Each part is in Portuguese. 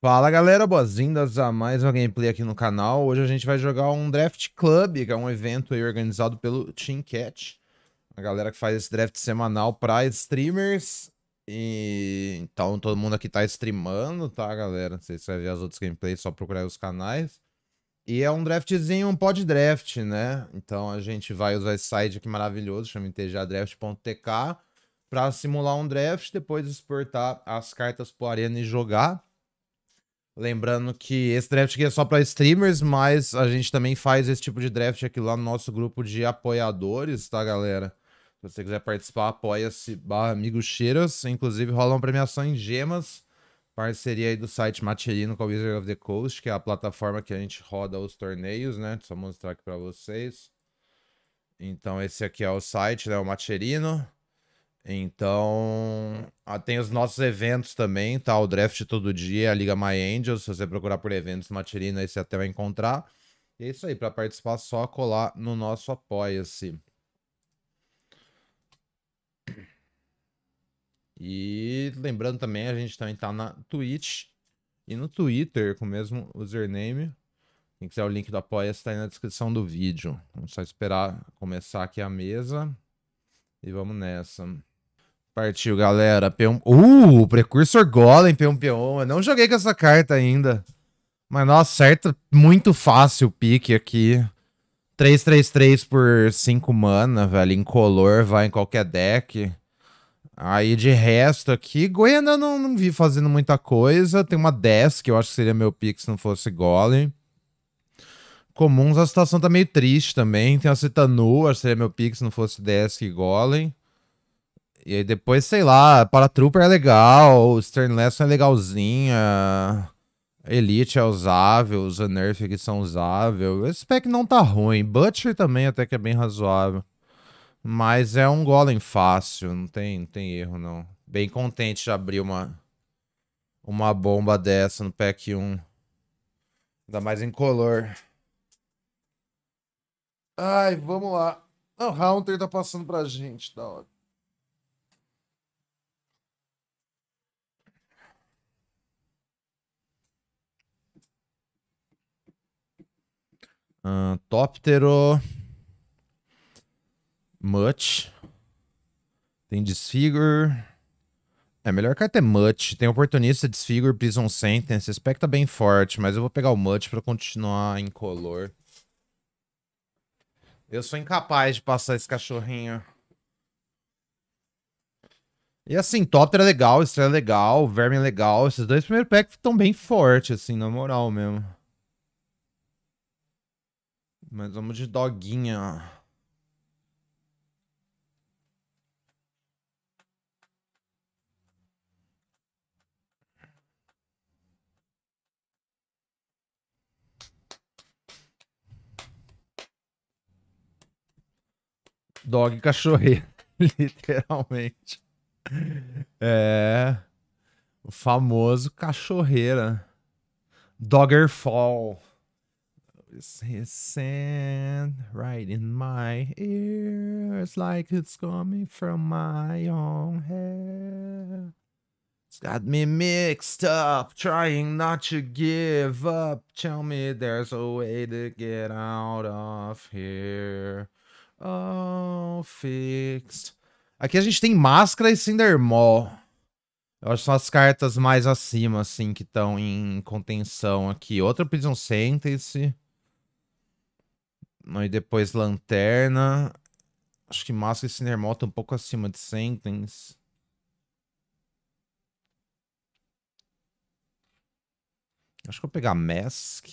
Fala galera, boas-vindas a mais uma gameplay aqui no canal. Hoje a gente vai jogar um Draft Club, que é um evento organizado pelo Team Cat. A galera que faz esse draft semanal para streamers. E... Então todo mundo aqui tá streamando, tá galera? Se você vai ver as outras gameplays, é só procurar os canais. E é um draftzinho, um pod draft, né? Então a gente vai usar esse site aqui maravilhoso, chama intjadraft.tk, para simular um draft, depois exportar as cartas pro Arena e jogar. Lembrando que esse draft aqui é só para streamers, mas a gente também faz esse tipo de draft aqui lá no nosso grupo de apoiadores, tá, galera? Se você quiser participar, apoia-se barra amigos cheiros. Inclusive, rola uma premiação em gemas. Parceria aí do site Materino com a Wizard of the Coast, que é a plataforma que a gente roda os torneios, né? Só mostrar aqui para vocês. Então, esse aqui é o site, né? O Materino. Então, ah, tem os nossos eventos também, tá? O draft todo dia, a Liga My Angels. Se você procurar por eventos Matirina, aí você até vai encontrar. E é isso aí, para participar, só colar no nosso Apoia-se. E lembrando também, a gente também tá na Twitch e no Twitter com o mesmo username. Quem quiser o link do Apoia-se tá aí na descrição do vídeo. Vamos só esperar começar aqui a mesa. E vamos nessa. Partiu, galera. P1... Uh, Precursor Golem, P1, P1. Eu não joguei com essa carta ainda. Mas, nossa, certo, muito fácil o pique aqui. 3-3-3 por 5 mana, velho. Incolor, vai em qualquer deck. Aí de resto aqui, Goiânia não, não vi fazendo muita coisa. Tem uma 10 que eu acho que seria meu pick se não fosse Golem. Comuns, a situação tá meio triste também. Tem a Citanu, acho que seria meu pick se não fosse Desk e Golem. E aí depois, sei lá, para é legal, Stern Lesson é legalzinha, Elite é usável, os Nerf que são usável. Esse pack não tá ruim, Butcher também até que é bem razoável. Mas é um golem fácil, não tem, não tem erro não. Bem contente de abrir uma, uma bomba dessa no pack 1. Ainda mais em color. Ai, vamos lá. O Haunter tá passando pra gente, da hora. Toptero. Much. Tem Disfigure. É, melhor carta é Much. Tem Oportunista, Disfigure, Prison Sentence. Spec tá bem forte, mas eu vou pegar o Much pra continuar em color. Eu sou incapaz de passar esse cachorrinho. E assim, Topter é legal, Estrela é legal, Verme é legal. Esses dois primeiros packs estão bem fortes, assim, na moral mesmo. Mas vamos de doguinha. Dog cachorreira, literalmente. É. O famoso cachorreira. Doggerfall sand right in my ears like it's coming from my own head. It's got me mixed up, trying not to give up. Tell me there's a way to get out of here. Oh, fixed. Aqui a gente tem máscara e Cindermol. Eu acho que são as cartas mais acima, assim, que estão em contenção aqui. Outra Prison Sentence. E depois Lanterna. Acho que Máscara e Cinermota um pouco acima de Sentence. Acho que vou pegar Mask.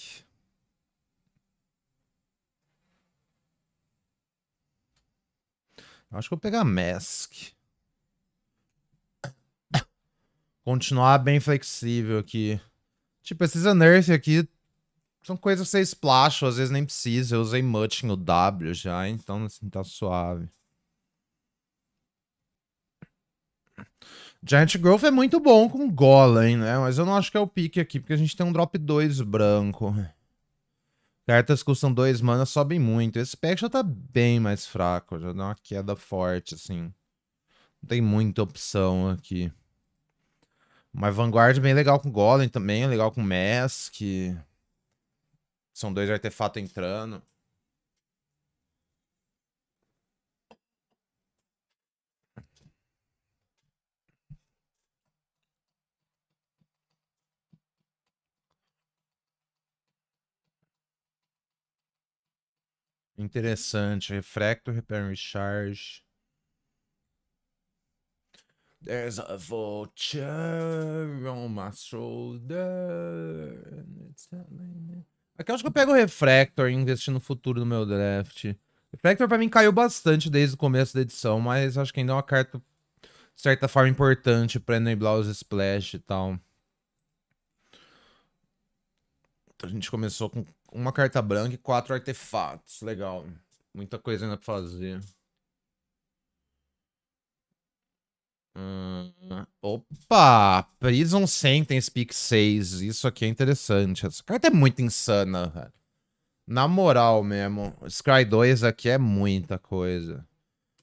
Acho que vou pegar Mask. Continuar bem flexível aqui. Tipo, esses nerfs aqui são coisas que você splash, às vezes nem precisa. Eu usei much no W já, então assim tá suave. Giant Growth é muito bom com Golem, né? Mas eu não acho que é o pique aqui, porque a gente tem um drop 2 branco. Cartas que custam 2 mana sobem muito. Esse pack já tá bem mais fraco, já dá uma queda forte, assim. Não tem muita opção aqui. Mas Vanguard bem legal com Golem também, legal com Mask. São dois artefatos entrando. Interessante. Refractor, Repair and Recharge. There's a vulture on my shoulder. And it's telling me. Aqui eu acho que eu pego o Refractor e investi no futuro do meu draft. Refractor pra mim caiu bastante desde o começo da edição, mas acho que ainda é uma carta, de certa forma, importante pra enablar os splash e tal. Então, a gente começou com uma carta branca e quatro artefatos. Legal. Muita coisa ainda pra fazer. Hum, opa! Prison Sentence Pick 6. Isso aqui é interessante. Essa carta é muito insana, velho. Na moral mesmo. Scry 2 aqui é muita coisa.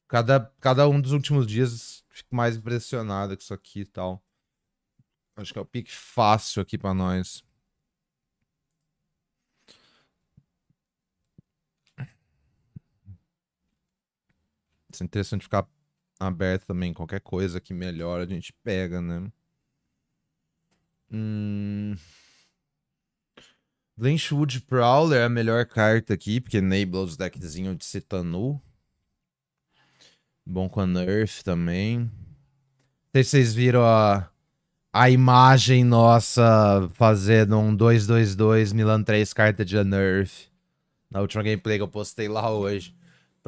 Cada, cada um dos últimos dias fico mais impressionado com isso aqui e tal. Acho que é o pick fácil aqui pra nós. Isso é interessante ficar aberto também. Qualquer coisa que melhora a gente pega, né? Hum... Prowler é a melhor carta aqui, porque enable os deckzinho de Citanu. Bom com a Nerf também. Não sei se vocês viram a, a imagem nossa fazendo um 2-2-2 Milan 3 carta de Nerf. Na última gameplay que eu postei lá hoje.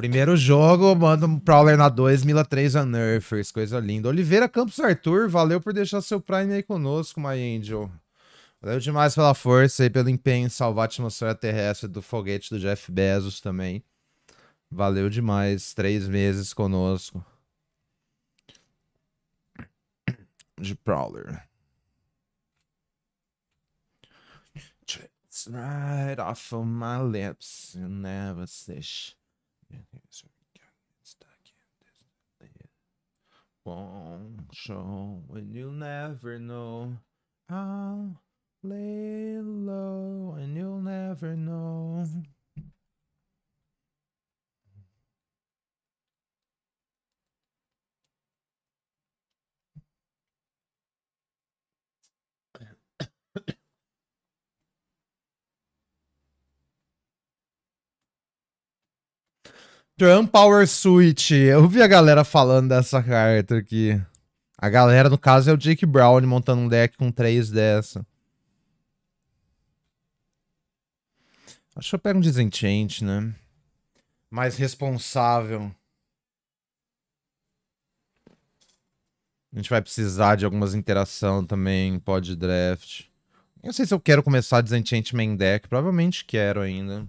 Primeiro jogo, manda um Prowler na 2, Mila 3 a Nerfers, coisa linda. Oliveira Campos Arthur, valeu por deixar seu Prime aí conosco, My Angel. Valeu demais pela força e pelo empenho em salvar a atmosfera terrestre do foguete do Jeff Bezos também. Valeu demais, três meses conosco. De Prowler. It's right off of my lips, you never swish. Won't show and you'll never know. I'll lay low and you'll never know. Trump é Power Suite. Eu vi a galera falando dessa carta aqui. A galera, no caso, é o Jake Brown montando um deck com três dessa. Acho que eu pego um Disenchant, né? Mais responsável. A gente vai precisar de algumas interação também, pod draft. Eu não sei se eu quero começar Disenchant main deck. Provavelmente quero ainda.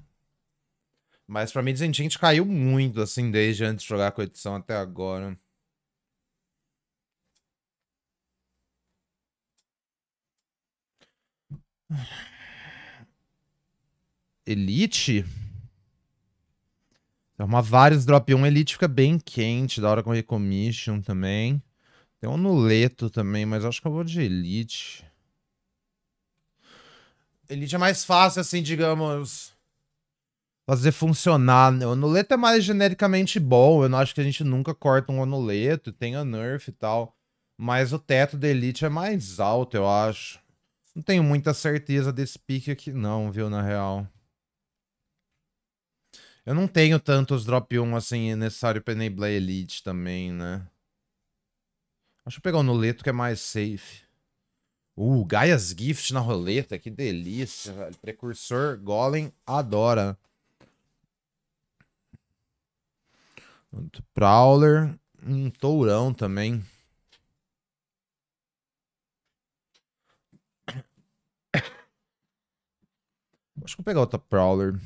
Mas pra mim, gente caiu muito, assim, desde antes de jogar a edição até agora. Elite? Arrumar então, vários drop 1 Elite fica bem quente, da hora com Recommission também. Tem um amuleto também, mas acho que eu vou de Elite. Elite é mais fácil, assim, digamos fazer funcionar. Né? O anuleto é mais genericamente bom. Eu não acho que a gente nunca corta um anuleto, tem a nerf e tal. Mas o teto da Elite é mais alto, eu acho. Não tenho muita certeza desse pique aqui, não, viu, na real. Eu não tenho tantos drop 1 assim é necessário pra enablar Elite também, né? Deixa eu pegar o Noleto que é mais safe. Uh, Gaia's Gift na roleta, que delícia, velho. Precursor Golem adora. Quanto Prowler, um tourão também. Acho que vou pegar outra Prowler.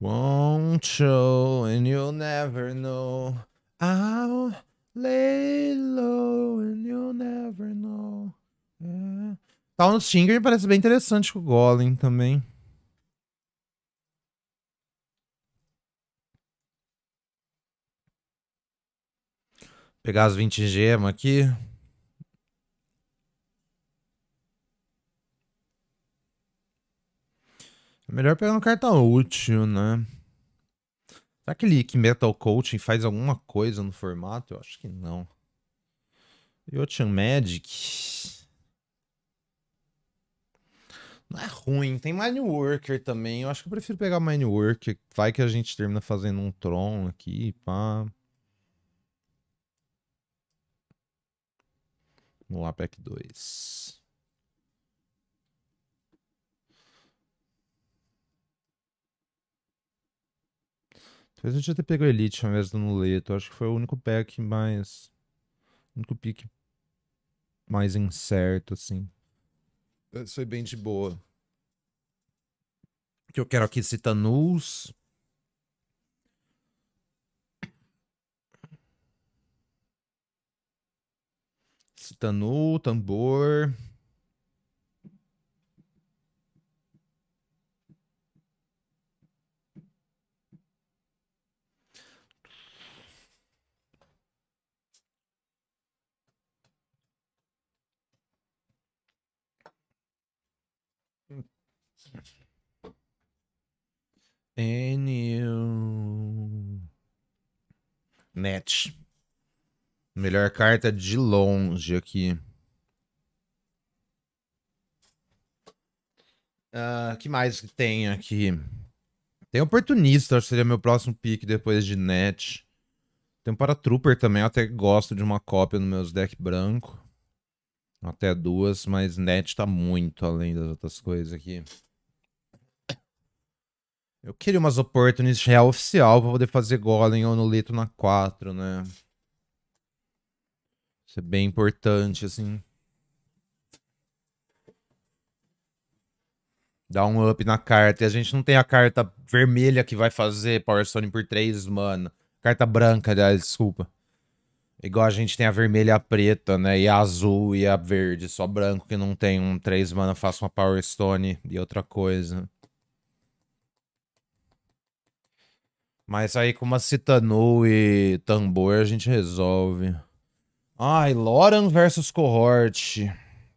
Won't show and you'll never know. I'll lay low and you'll never know. Yeah. Town tá Stinger parece bem interessante com o Golem também. Pegar as 20 gemas aqui. É melhor pegar um carta útil, né? Será que Leak Metal Coaching faz alguma coisa no formato? Eu acho que não. Yotian Magic. Não é ruim, tem Mine Worker também. Eu acho que eu prefiro pegar Mine Worker. Vai que a gente termina fazendo um Tron aqui, pá. Vamos lá, pack 2. Talvez eu já tenha pego Elite ao invés do Nuleto. Acho que foi o único pack mais. O único pick mais incerto, assim foi bem de boa. Que eu quero aqui citar Nus. Citanu, tambor. And Net. Melhor carta de longe aqui. Uh, que mais que tem aqui? Tem Oportunista, acho que seria meu próximo pick depois de Net. Tem um Paratrooper também, eu até gosto de uma cópia no meus deck branco. Até duas, mas Net tá muito além das outras coisas aqui. Eu queria umas oportunidades real oficial pra poder fazer golem ou nulito na 4, né? Isso é bem importante, assim. Dá um up na carta. E a gente não tem a carta vermelha que vai fazer Power Stone por 3 mana. Carta branca, aliás, desculpa. Igual a gente tem a vermelha e a preta, né? E a azul e a verde. Só branco que não tem um 3 mana, faça uma Power Stone e outra coisa. Mas aí com uma citanu e tambor a gente resolve. Ai, Loran versus Cohort.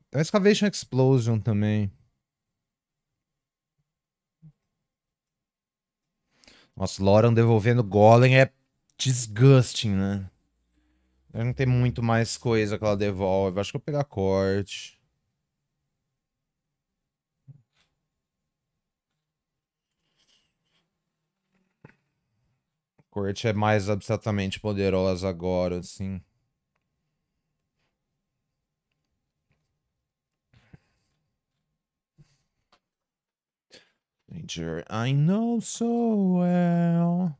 Tem Excavation Explosion também. Nossa, Loran devolvendo Golem é disgusting, né? Não tem muito mais coisa que ela devolve. Acho que eu vou pegar corte. corte é mais abstratamente poderosa agora, assim. Danger I know so well.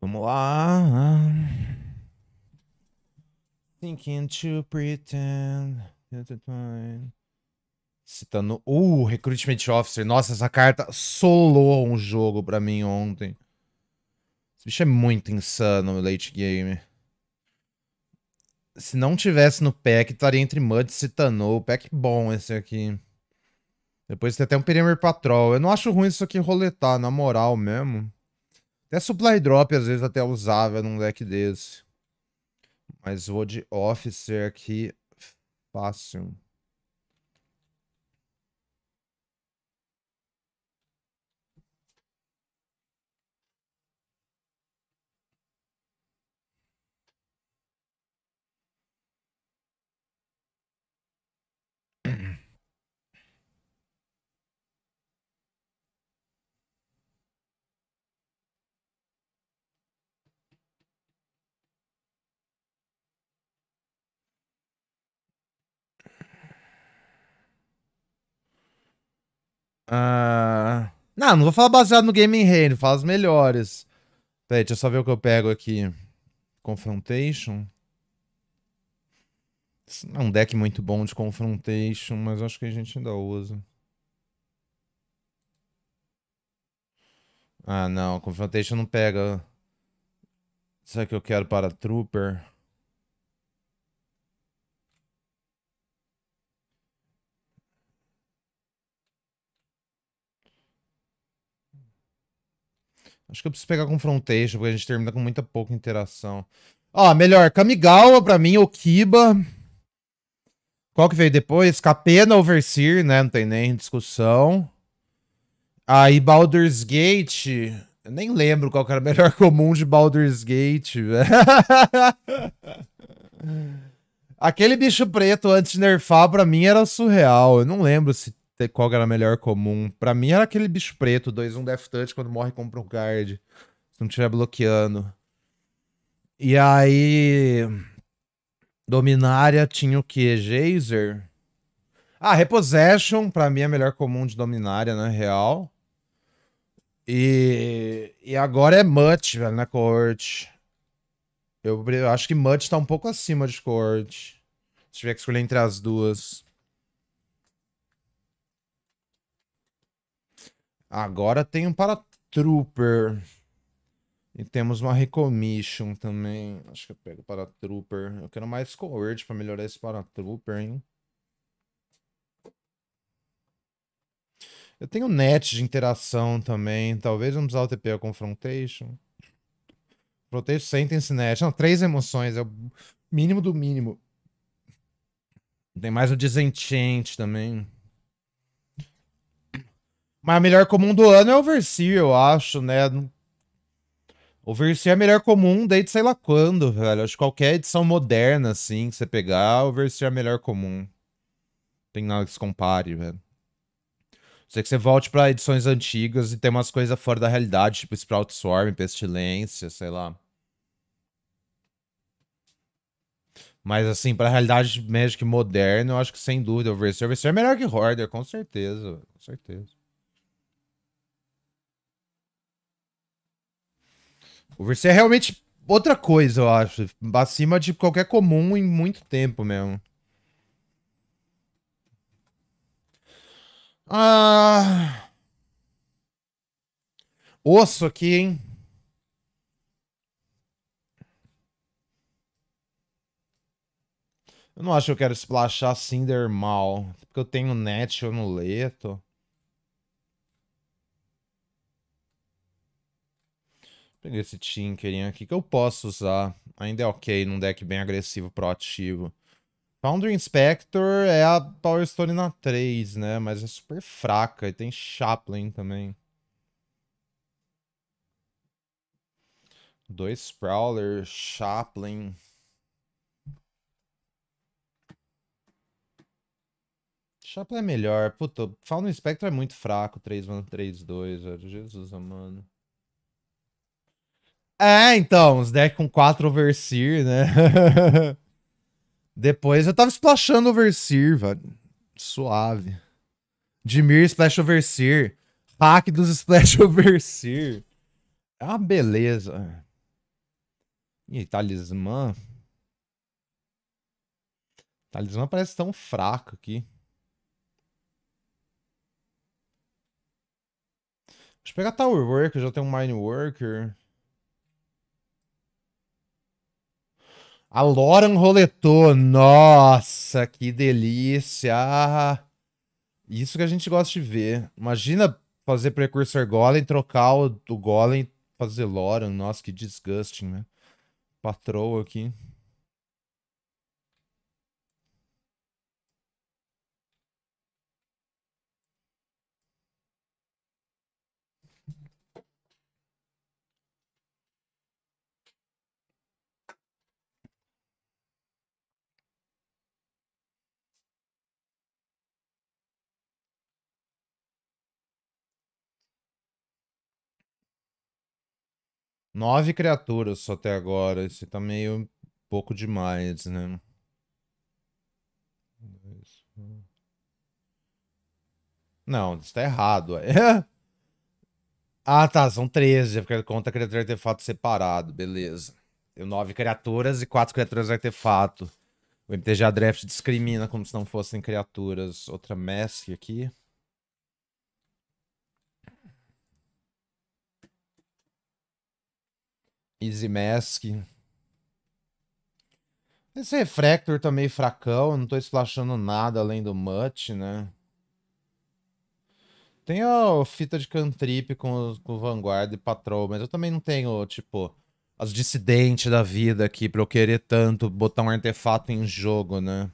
Vamos lá. Thinking to pretend. Citando. Uh, Recruitment Officer. Nossa, essa carta solou um jogo pra mim ontem. Esse bicho é muito insano no late game. Se não tivesse no pack, estaria entre Mud e Citanou. Pack é bom esse aqui. Depois tem até um Perimeter Patrol. Eu não acho ruim isso aqui roletar, na moral mesmo. Até supply drop às vezes até usável num deck desse. Mas vou de officer aqui fácil. Ah. não, não vou falar baseado no Game Rain, fala as melhores. Peraí, deixa eu só ver o que eu pego aqui. Confrontation. É um deck muito bom de Confrontation, mas acho que a gente ainda usa. Ah, não. Confrontation não pega. Será que eu quero para Trooper? Acho que eu preciso pegar com Frontation, porque a gente termina com muita pouca interação. Ó, ah, melhor, Kamigawa pra mim, Okiba. Qual que veio depois? Capena Overseer, né? Não tem nem discussão. Aí ah, Baldur's Gate. Eu nem lembro qual que era o melhor comum de Baldur's Gate. Aquele bicho preto antes de nerfar pra mim era surreal. Eu não lembro se qual era a melhor comum. Pra mim era aquele bicho preto, 2-1 um Death Touch, quando morre compra um card. Se não tiver bloqueando. E aí. Dominária tinha o que? Jazer? Ah, Repossession, pra mim é a melhor comum de Dominária, na né? real. E, e agora é Mutt, velho, na corte. Eu, eu acho que Mutt tá um pouco acima de corte. Se tiver que escolher entre as duas. Agora tem um para Trooper. E temos uma Recommission também. Acho que eu pego para Trooper. Eu quero mais Coerge para melhorar esse para Trooper, hein? Eu tenho net de interação também. Talvez vamos usar o TP a Confrontation. Protejo Sentence Net. Não, três emoções. É o mínimo do mínimo. Tem mais o Disenchant também. Mas a melhor comum do ano é o Versio eu acho, né? O Versio é a melhor comum desde sei lá quando, velho. Acho que qualquer edição moderna, assim, que você pegar, o Versio é a melhor comum. Tem nada que se compare, velho. Sei que você volte para edições antigas e tem umas coisas fora da realidade, tipo Sprout Swarm, Pestilência, sei lá. Mas assim, pra realidade Magic moderna, eu acho que sem dúvida o Overseer. O Overseer é melhor que Horder, com certeza. Com certeza. O é realmente outra coisa, eu acho. Acima de qualquer comum em muito tempo mesmo. Ah... Osso aqui, hein? Eu não acho que eu quero splashar Cinder mal. Porque eu tenho net, eu não leto. Peguei esse Tinkering aqui que eu posso usar. Ainda é ok num deck bem agressivo, proativo. Foundry Inspector é a Power Stone na 3, né? Mas é super fraca e tem Chaplin também. Dois Sprawler, Chaplin. Chaplin é melhor. Puta, Foundry Inspector é muito fraco. 3 mano, 3, 2. Jesus, mano. É, então, os decks com 4 Overseer, né? Depois eu tava splashando Overseer, velho. Suave. Dimir Splash Overseer. pack dos Splash Overseer. É uma beleza. E talismã? Talismã parece tão fraco aqui. Deixa eu pegar Tower Worker, já tem um Mine Worker. A Loran roletou. Nossa, que delícia. Isso que a gente gosta de ver. Imagina fazer Precursor Golem, trocar o do Golem, fazer Loran. Nossa, que disgusting, né? Patroa aqui. Nove criaturas só até agora. Isso tá meio pouco demais, né? Não, isso tá errado. É? Ah, tá, são 13, é porque ele conta criatura e artefato separado, beleza. Tem nove criaturas e quatro criaturas artefato. O MTG Draft discrimina como se não fossem criaturas. Outra mask aqui. Easy Mask. Esse Refractor tá meio fracão, não tô splashando nada além do Mutt, né? Tenho a fita de Cantrip com, com Vanguard e Patrol, mas eu também não tenho, tipo, as dissidentes da vida aqui pra eu querer tanto botar um artefato em jogo, né?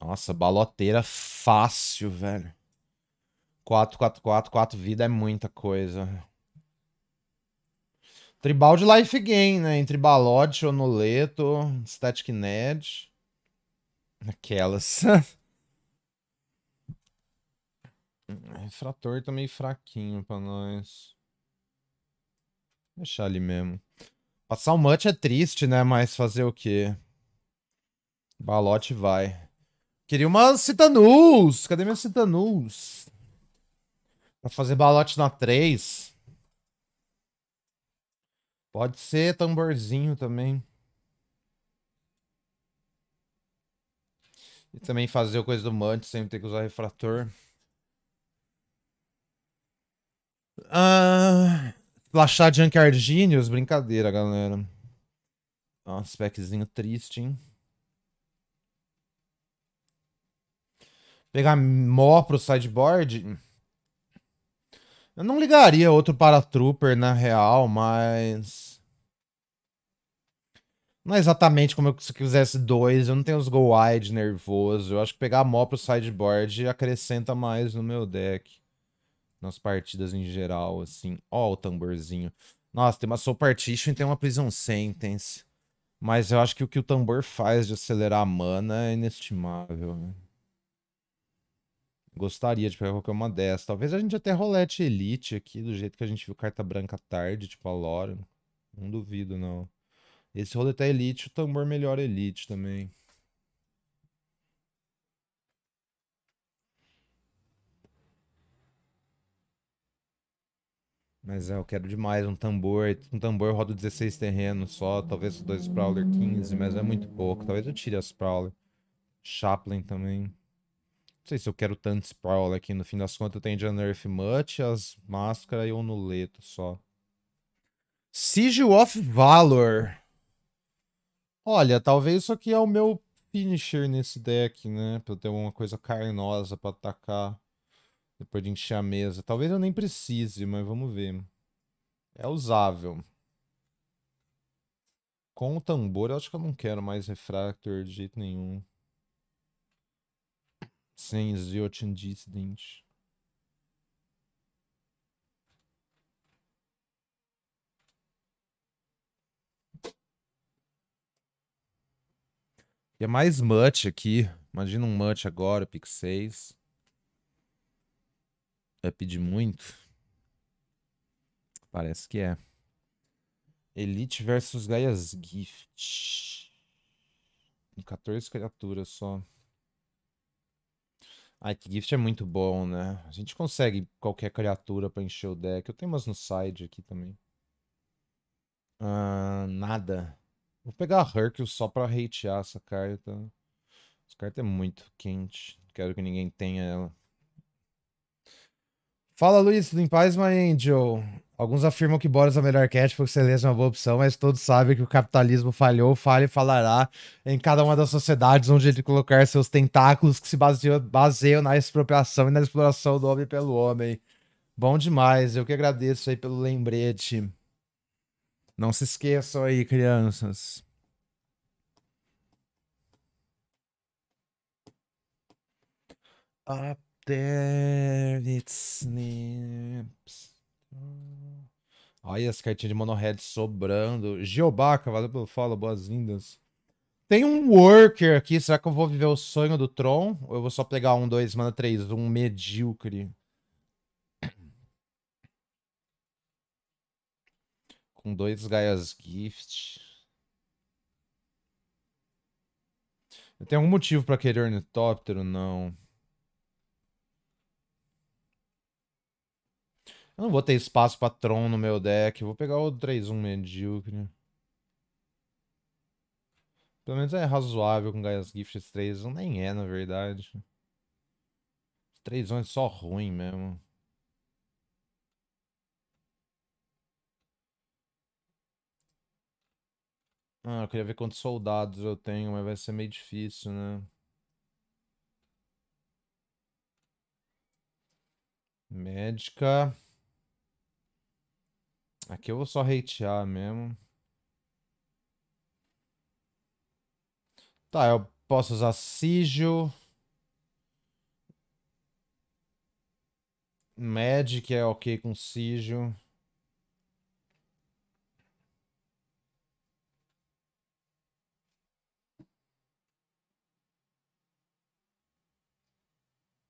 Nossa, baloteira fácil, velho. 4, 4, 4, 4 vida é muita coisa. Tribal de Life Game, né? Entre Balote, Onoleto, Static Ned. Aquelas. Refrator tá meio fraquinho pra nós. deixar ali mesmo. Passar o um é triste, né? Mas fazer o quê? Balote vai. Queria uma Citanus. Cadê minha Citanus? Pra fazer balote na 3. Pode ser tamborzinho também. E também fazer coisa do Mante, sem ter que usar refrator. Ah, flashar Junkyard Genius, brincadeira, galera. Tá um speczinho triste, hein? Pegar mó pro sideboard? Eu não ligaria outro Paratrooper na real, mas. Não é exatamente como se eu quisesse dois. Eu não tenho os Go Wide nervoso. Eu acho que pegar a Mó pro sideboard acrescenta mais no meu deck. Nas partidas em geral, assim. Ó, o tamborzinho. Nossa, tem uma Soul Partition e tem uma Prison Sentence. Mas eu acho que o que o tambor faz de acelerar a mana é inestimável, né? Gostaria de pegar qualquer uma dessas. Talvez a gente até rolete Elite aqui, do jeito que a gente viu carta branca tarde, tipo a Lore. Não duvido, não. Esse rolete tá é Elite, o tambor melhor Elite também. Mas é, eu quero demais um tambor. Um tambor roda 16 terrenos só. Talvez dois Sprawler 15, mas é muito pouco. Talvez eu tire a Sprawler. Chaplin também. Não sei se eu quero tanto sprawl aqui. No fim das contas, tenho de Unearth Much, as máscaras e o nuleto só. Sigil of Valor. Olha, talvez isso aqui é o meu finisher nesse deck, né? Pra eu ter uma coisa carnosa pra atacar. Depois de encher a mesa. Talvez eu nem precise, mas vamos ver. É usável. Com o tambor, eu acho que eu não quero mais refractor de jeito nenhum. 1080 incidentes. E é mais Mutt aqui. Imagina um Mutt agora, Pix 6. Vai pedir muito? Parece que é. Elite versus Gaia's Gift. 14 criaturas só. Ai, que gift é muito bom, né? A gente consegue qualquer criatura pra encher o deck. Eu tenho umas no side aqui também. Ah, nada. Vou pegar a Hercules só pra hatear essa carta. Essa carta é muito quente. quero que ninguém tenha ela. Fala, Luiz, paz, my angel. Alguns afirmam que Boros é o melhor arquétipo, porque excelência é uma boa opção, mas todos sabem que o capitalismo falhou, falha e falará em cada uma das sociedades onde ele colocar seus tentáculos que se baseiam, baseiam na expropriação e na exploração do homem pelo homem. Bom demais, eu que agradeço aí pelo lembrete. Não se esqueçam aí, crianças. Up there it snips. Hum. Olha as cartinhas de monohead sobrando. Geobaca, valeu pelo follow, boas-vindas. Tem um worker aqui. Será que eu vou viver o sonho do Tron? Ou eu vou só pegar um, dois, mana, três? Um medíocre. Com dois Gaia's Gift. Tem algum motivo pra querer Ornitóptero? Não. Eu não vou ter espaço pra Tron no meu deck. vou pegar o 3-1 medíocre. Pelo menos é razoável com Gaia's Gifts 3. Nem é, na verdade. 3 1 é só ruim mesmo. Ah, eu queria ver quantos soldados eu tenho, mas vai ser meio difícil, né? Médica. Aqui eu vou só hatear mesmo. Tá, eu posso usar Sigil. Magic é ok com Sigil.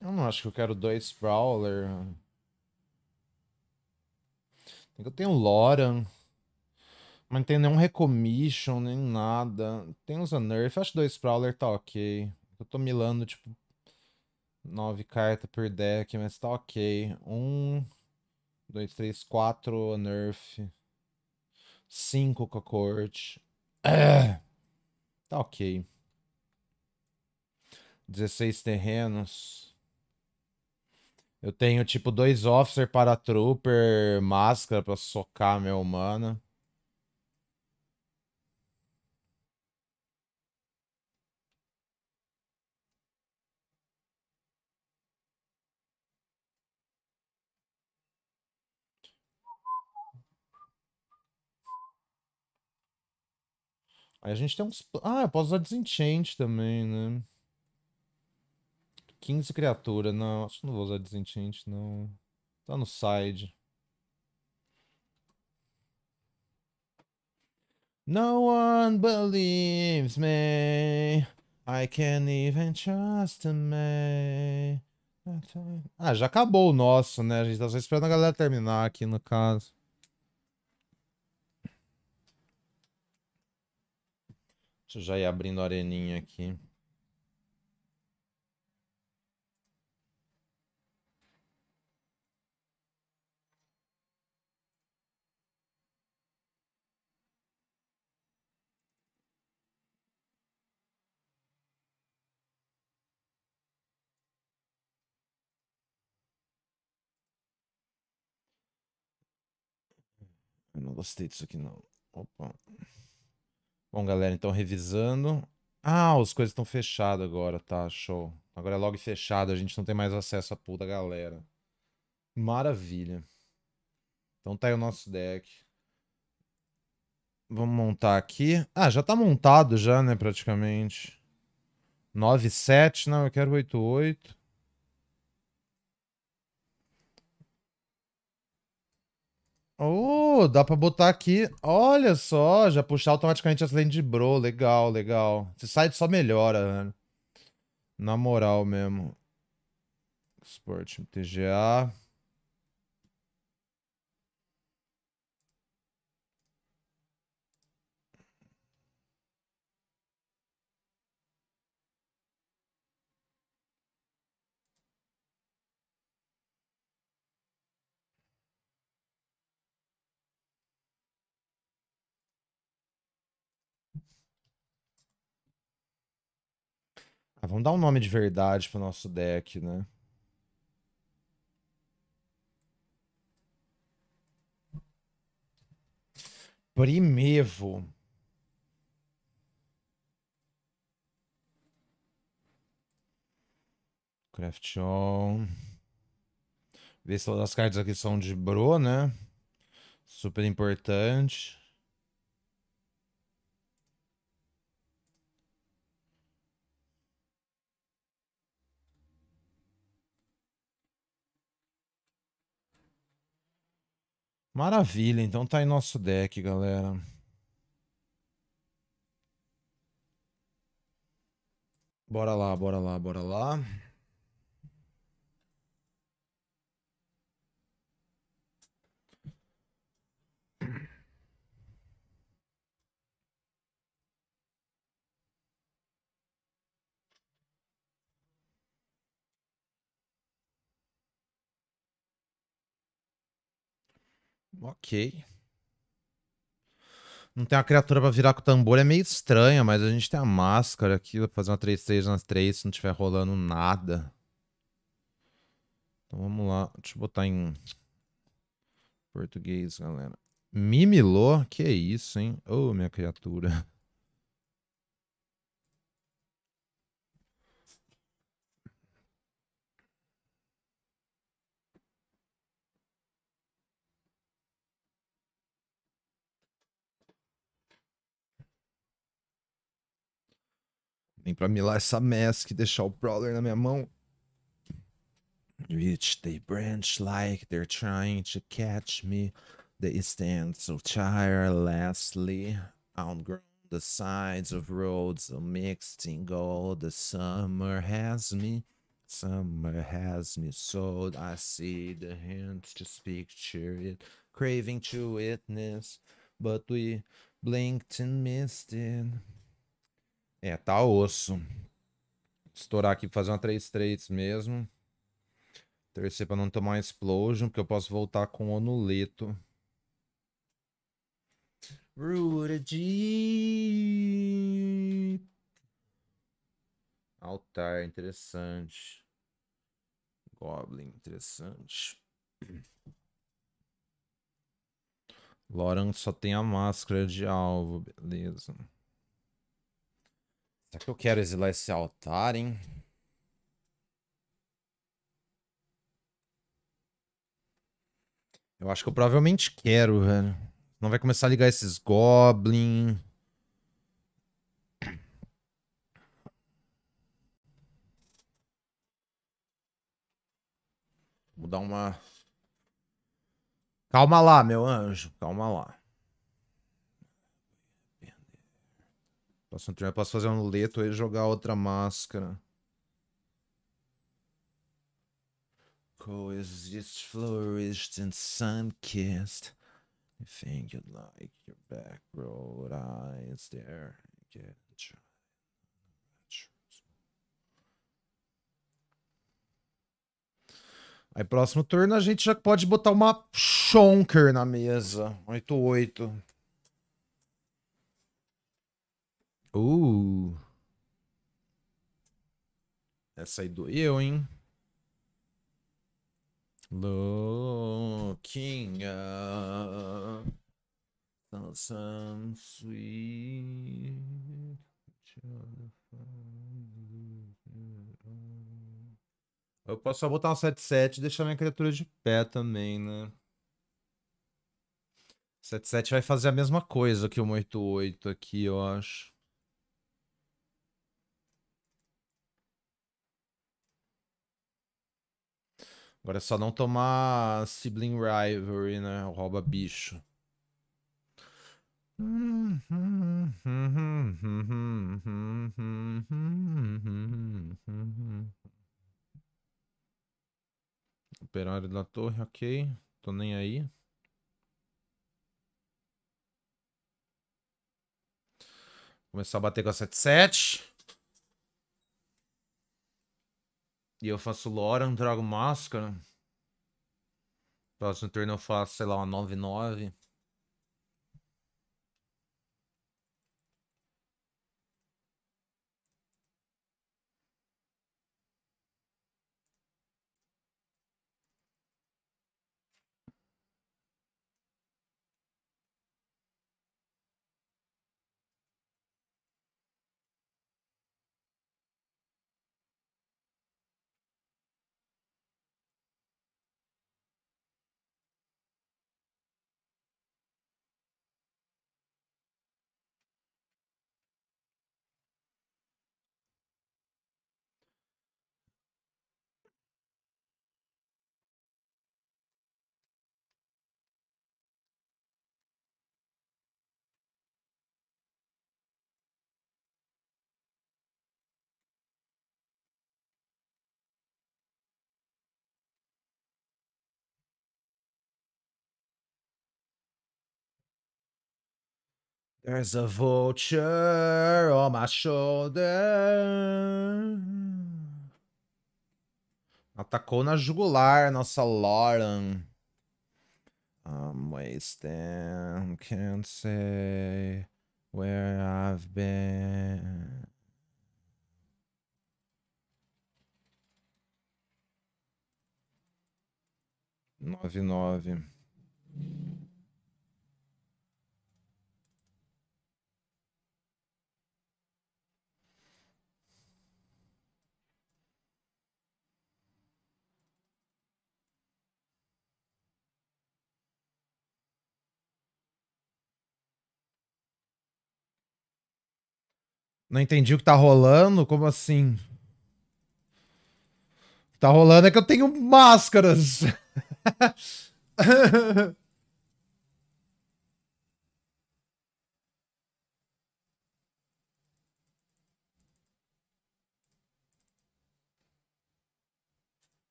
Eu não acho que eu quero dois Sprawler. É eu tenho Loran, mas não tenho nenhum recommission, nem nada. Tem uns Unnerf. acho que dois Prowler tá ok. Eu tô milando, tipo, nove cartas por deck, mas tá ok. Um, dois, três, quatro Nerf. Cinco com a corte. tá ok. 16 terrenos. Eu tenho, tipo, dois officer para trooper, máscara para socar meu humana. Aí a gente tem uns... Ah, eu posso usar Desenchant também, né? 15 criatura. Não, acho que não vou usar desenchant, não. Tá no side. No one believes me. I can't even trust me. Ah, já acabou o nosso, né? A gente tá só esperando a galera terminar aqui, no caso. Deixa eu já ir abrindo a areninha aqui. Eu não gostei disso aqui, não. Opa. Bom, galera, então revisando. Ah, as coisas estão fechadas agora, tá? Show. Agora é log fechado, a gente não tem mais acesso à pool da galera. Maravilha. Então tá aí o nosso deck. Vamos montar aqui. Ah, já tá montado já, né, praticamente. 9-7, não, eu quero 8-8. Oh, dá pra botar aqui. Olha só, já puxar automaticamente as lentes de bro. Legal, legal. Esse site só melhora, mano. Na moral mesmo. Sport TGA. Ah, vamos dar um nome de verdade pro nosso deck, né? Primevo. Craft on. Ver se todas as cartas aqui são de Bro, né? Super importante. Maravilha, então tá em nosso deck, galera. Bora lá, bora lá, bora lá. Ok. Não tem uma criatura pra virar com o tambor, é meio estranha, mas a gente tem a máscara aqui, vou fazer uma 3-3 nas 3 se não tiver rolando nada. Então vamos lá, deixa eu botar em português, galera. Mimilô? Que isso, hein? Ô, oh, minha criatura. Vem pra milar essa mask deixar o brawler na minha mão. Which they branch like they're trying to catch me. They stand so tirelessly on The sides of roads are mixed in gold. The summer has me. Summer has me sold. I see the hints to speak it, craving to witness, but we blinked and missed it. É, tá osso. Estourar aqui pra fazer uma 3 3 mesmo. Torcer pra não tomar explosion, porque eu posso voltar com o onuleto. Rudy. Altar, interessante. Goblin, interessante. Loran só tem a máscara de alvo, beleza. Será que eu quero exilar esse altar, hein? Eu acho que eu provavelmente quero, velho. Não vai começar a ligar esses goblin. Vou dar uma... Calma lá, meu anjo. Calma lá. Posso, eu posso fazer um leto e jogar outra máscara. Coexist, flourished and sun-kissed. You think you'd like your back road eyes there. Get Aí próximo turno a gente já pode botar uma Shonker na mesa. 8-8. Uh. Essa aí doeu, hein? Louquinha. Some sweet. Eu posso só botar um 7-7 e deixar minha criatura de pé também, né? 7-7 vai fazer a mesma coisa que o 8-8 aqui, eu acho. Agora é só não tomar Sibling Rivalry, né? Rouba bicho. Operário da torre, ok. Tô nem aí. Começar a bater com a 77. E eu faço Loran, trago máscara. Próximo turno eu faço, sei lá, uma 9-9. There's a vulture on my shoulder. Atacou na jugular, nossa Lauren. I'm wasting, can't say where I've been. Nove, nove. Não entendi o que tá rolando? Como assim? O que tá rolando é que eu tenho máscaras.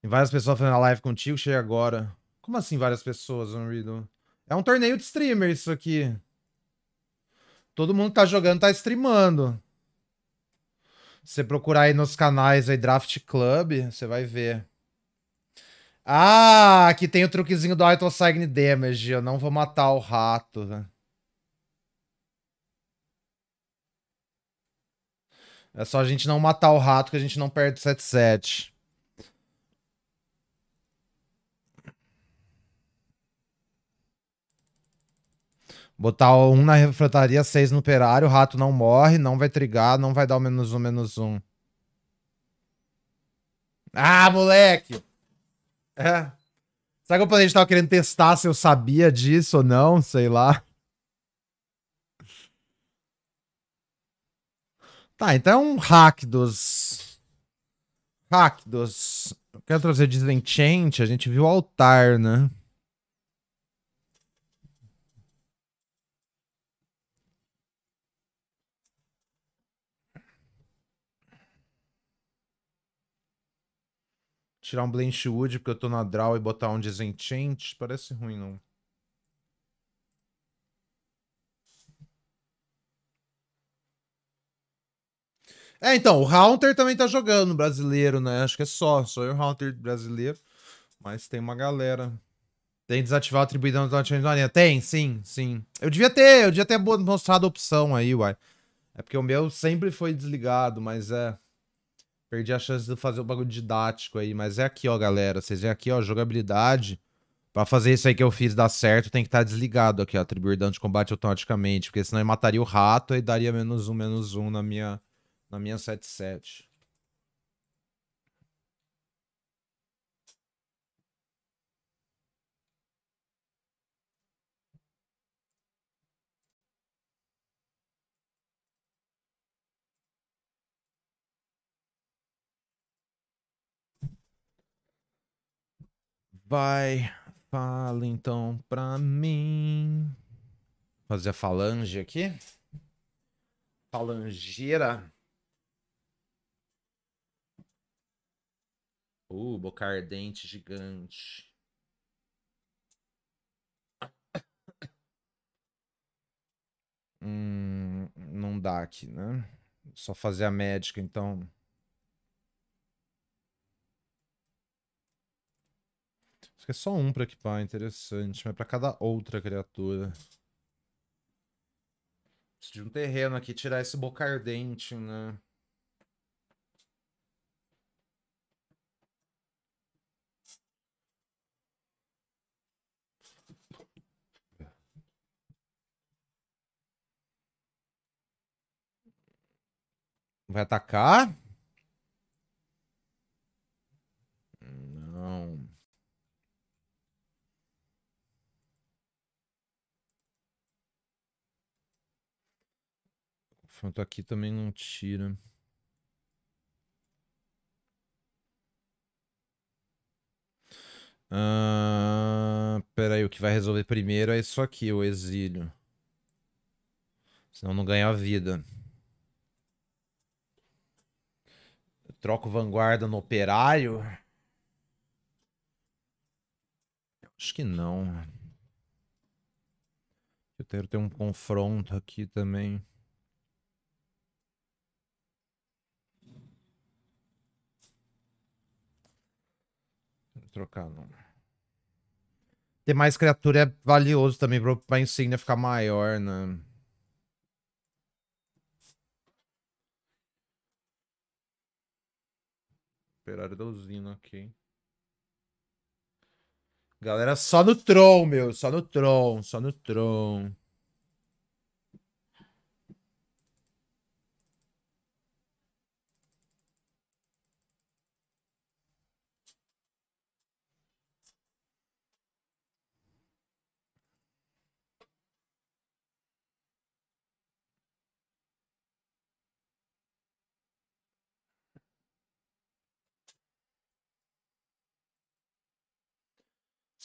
Tem várias pessoas fazendo a live contigo, chega agora. Como assim várias pessoas, Unreadle? É um torneio de streamer isso aqui. Todo mundo tá jogando, tá streamando. Se você procurar aí nos canais aí Draft Club, você vai ver. Ah, aqui tem o truquezinho do Idol Sign Damage. Eu não vou matar o rato, né? É só a gente não matar o rato que a gente não perde 7-7. Botar um na refrataria, seis no operário, o rato não morre, não vai trigar, não vai dar o menos um, menos um. Ah, moleque! É. Será que o planeta tava querendo testar se eu sabia disso ou não? Sei lá. Tá, então é um hack dos. Hack dos. Eu quero trazer Disenchant, a gente viu o altar, né? Tirar um Blanche Wood porque eu tô na draw e botar um Disenchant, parece ruim, não. É, então, o Haunter também tá jogando brasileiro, né? Acho que é só, só eu Haunter brasileiro. Mas tem uma galera. Tem desativar o atribuidão do Atlético da Arena. Tem, sim, sim. Eu devia ter, eu devia ter mostrado a opção aí, uai. É porque o meu sempre foi desligado, mas é... Perdi a chance de fazer o um bagulho didático aí, mas é aqui, ó, galera. Vocês veem aqui, ó, jogabilidade. Pra fazer isso aí que eu fiz dar certo, tem que estar tá desligado aqui, ó. Atribuir dano de combate automaticamente, porque senão eu mataria o rato e daria menos um, menos um na minha, na minha 77. Vai, fala então pra mim. Fazer a falange aqui. Falangeira. Uh, boca ardente gigante. Hum, não dá aqui, né? Só fazer a médica, então. que é só um pra equipar, interessante. Mas pra cada outra criatura. Preciso de um terreno aqui, tirar esse bocardente, né? Vai atacar? Pronto, tá aqui também não tira. Ah, peraí, o que vai resolver primeiro é isso aqui, o exílio. Senão não ganha a vida. Eu troco vanguarda no operário? Acho que não. Eu quero ter um confronto aqui também. trocar, não. Ter mais criatura é valioso também pra, pra insígnia ficar maior, né? Operário da usina aqui. Galera, só no Tron, meu. Só no Tron, só no Tron.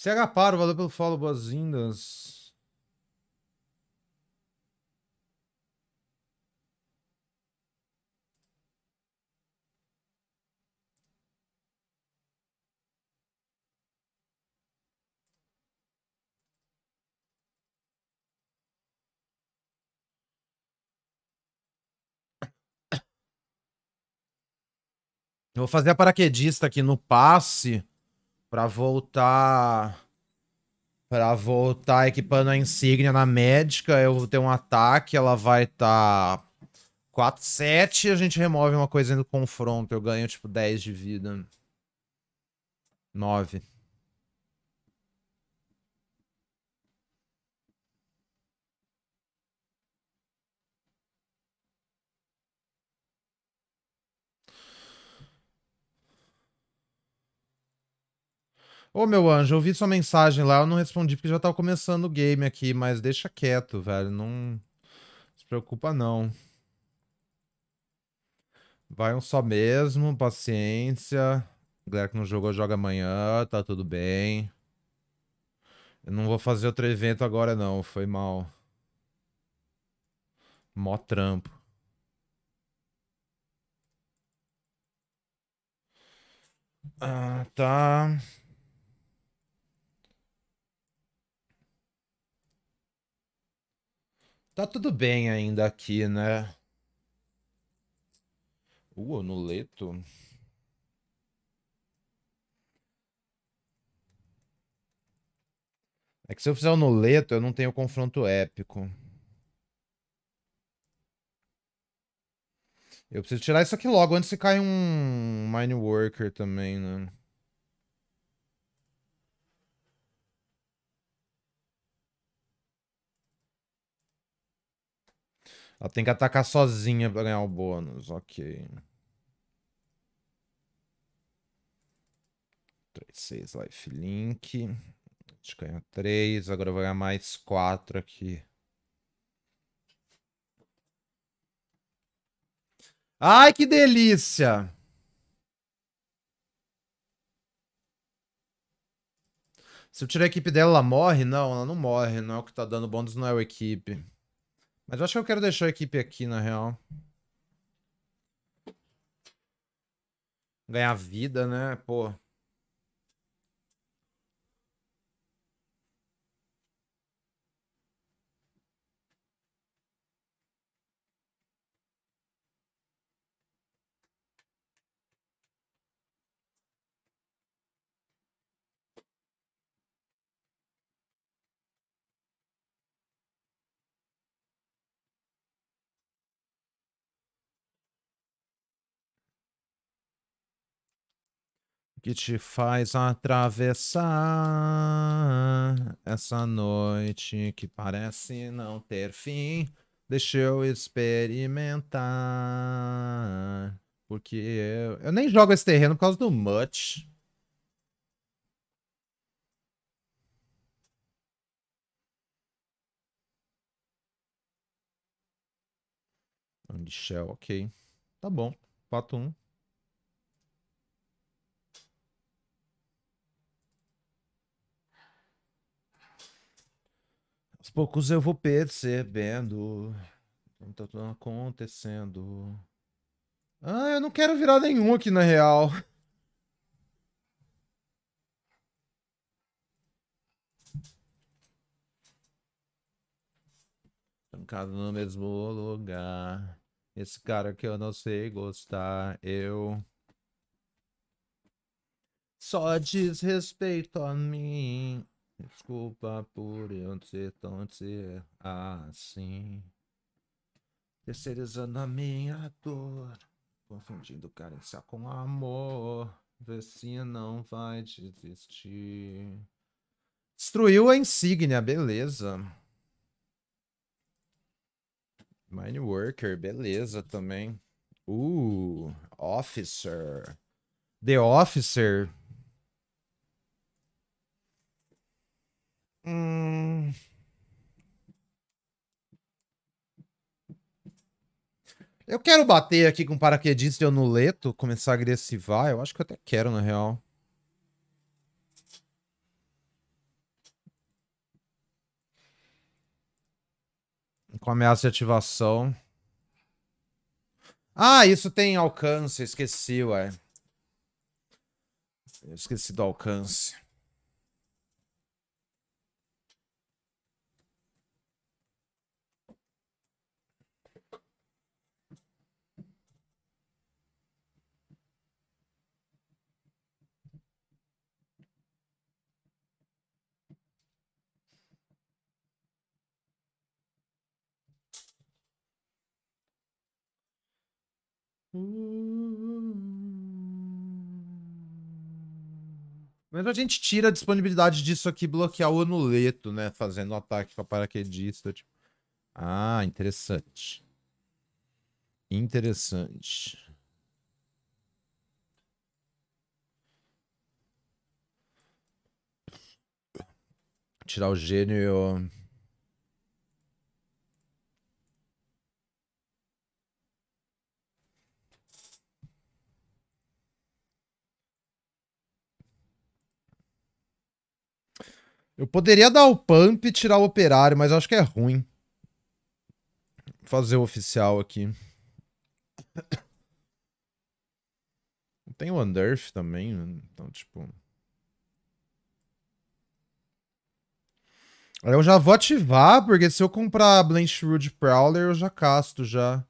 CH Paro, valeu pelo follow, boas-vindas. Eu vou fazer a paraquedista aqui no passe para voltar para voltar equipando a insígnia na médica, eu vou ter um ataque, ela vai estar tá 4 7, a gente remove uma coisa no confronto, eu ganho tipo 10 de vida. 9. Ô, meu anjo, eu vi sua mensagem lá, eu não respondi porque já tava começando o game aqui, mas deixa quieto, velho. Não se preocupa, não. Vai um só mesmo, paciência. A galera que não jogou, joga amanhã, tá tudo bem. Eu não vou fazer outro evento agora, não. Foi mal. Mó trampo. Ah, tá. Tá tudo bem ainda aqui, né? Uh, amuleto. É que se eu fizer o amuleto, eu não tenho confronto épico. Eu preciso tirar isso aqui logo, antes que caia um Mine Worker também, né? Ela tem que atacar sozinha pra ganhar o bônus. Ok. 3, 6, life link. A gente ganha 3. Agora eu vou ganhar mais 4 aqui. Ai, que delícia! Se eu tirar a equipe dela, ela morre? Não, ela não morre. Não é o que tá dando bônus, não é a equipe. Mas eu acho que eu quero deixar a equipe aqui, na real. Ganhar vida, né? Pô. que te faz atravessar essa noite que parece não ter fim. Deixa eu experimentar. Porque eu, eu nem jogo esse terreno por causa do Much. Shell, ok. Tá bom. 4-1. poucos eu vou percebendo. Não tá tudo acontecendo. Ah, eu não quero virar nenhum aqui na real. Trancado no mesmo lugar. Esse cara que eu não sei gostar, eu. Só diz respeito a mim. Desculpa por eu ser tão ser assim. Terceirizando a minha dor. Confundindo carência com amor. Vê se não vai desistir. Destruiu a insígnia, beleza. Mine Worker, beleza também. Uh, Officer. The Officer Hum. Eu quero bater aqui com paraquedista e anuleto, começar a agressivar. Eu acho que eu até quero, na real. Com ameaça de ativação. Ah, isso tem alcance. Esqueci, ué. esqueci do alcance. Mas a gente tira a disponibilidade disso aqui, bloquear o anuleto, né? Fazendo um ataque a paraquedista. Tipo... Ah, interessante. Interessante. Tirar o gênio Eu poderia dar o pump e tirar o operário, mas acho que é ruim. Vou fazer o oficial aqui. Tem o Underf também, né? então, tipo... Eu já vou ativar, porque se eu comprar Blanchwood Prowler, eu já casto já.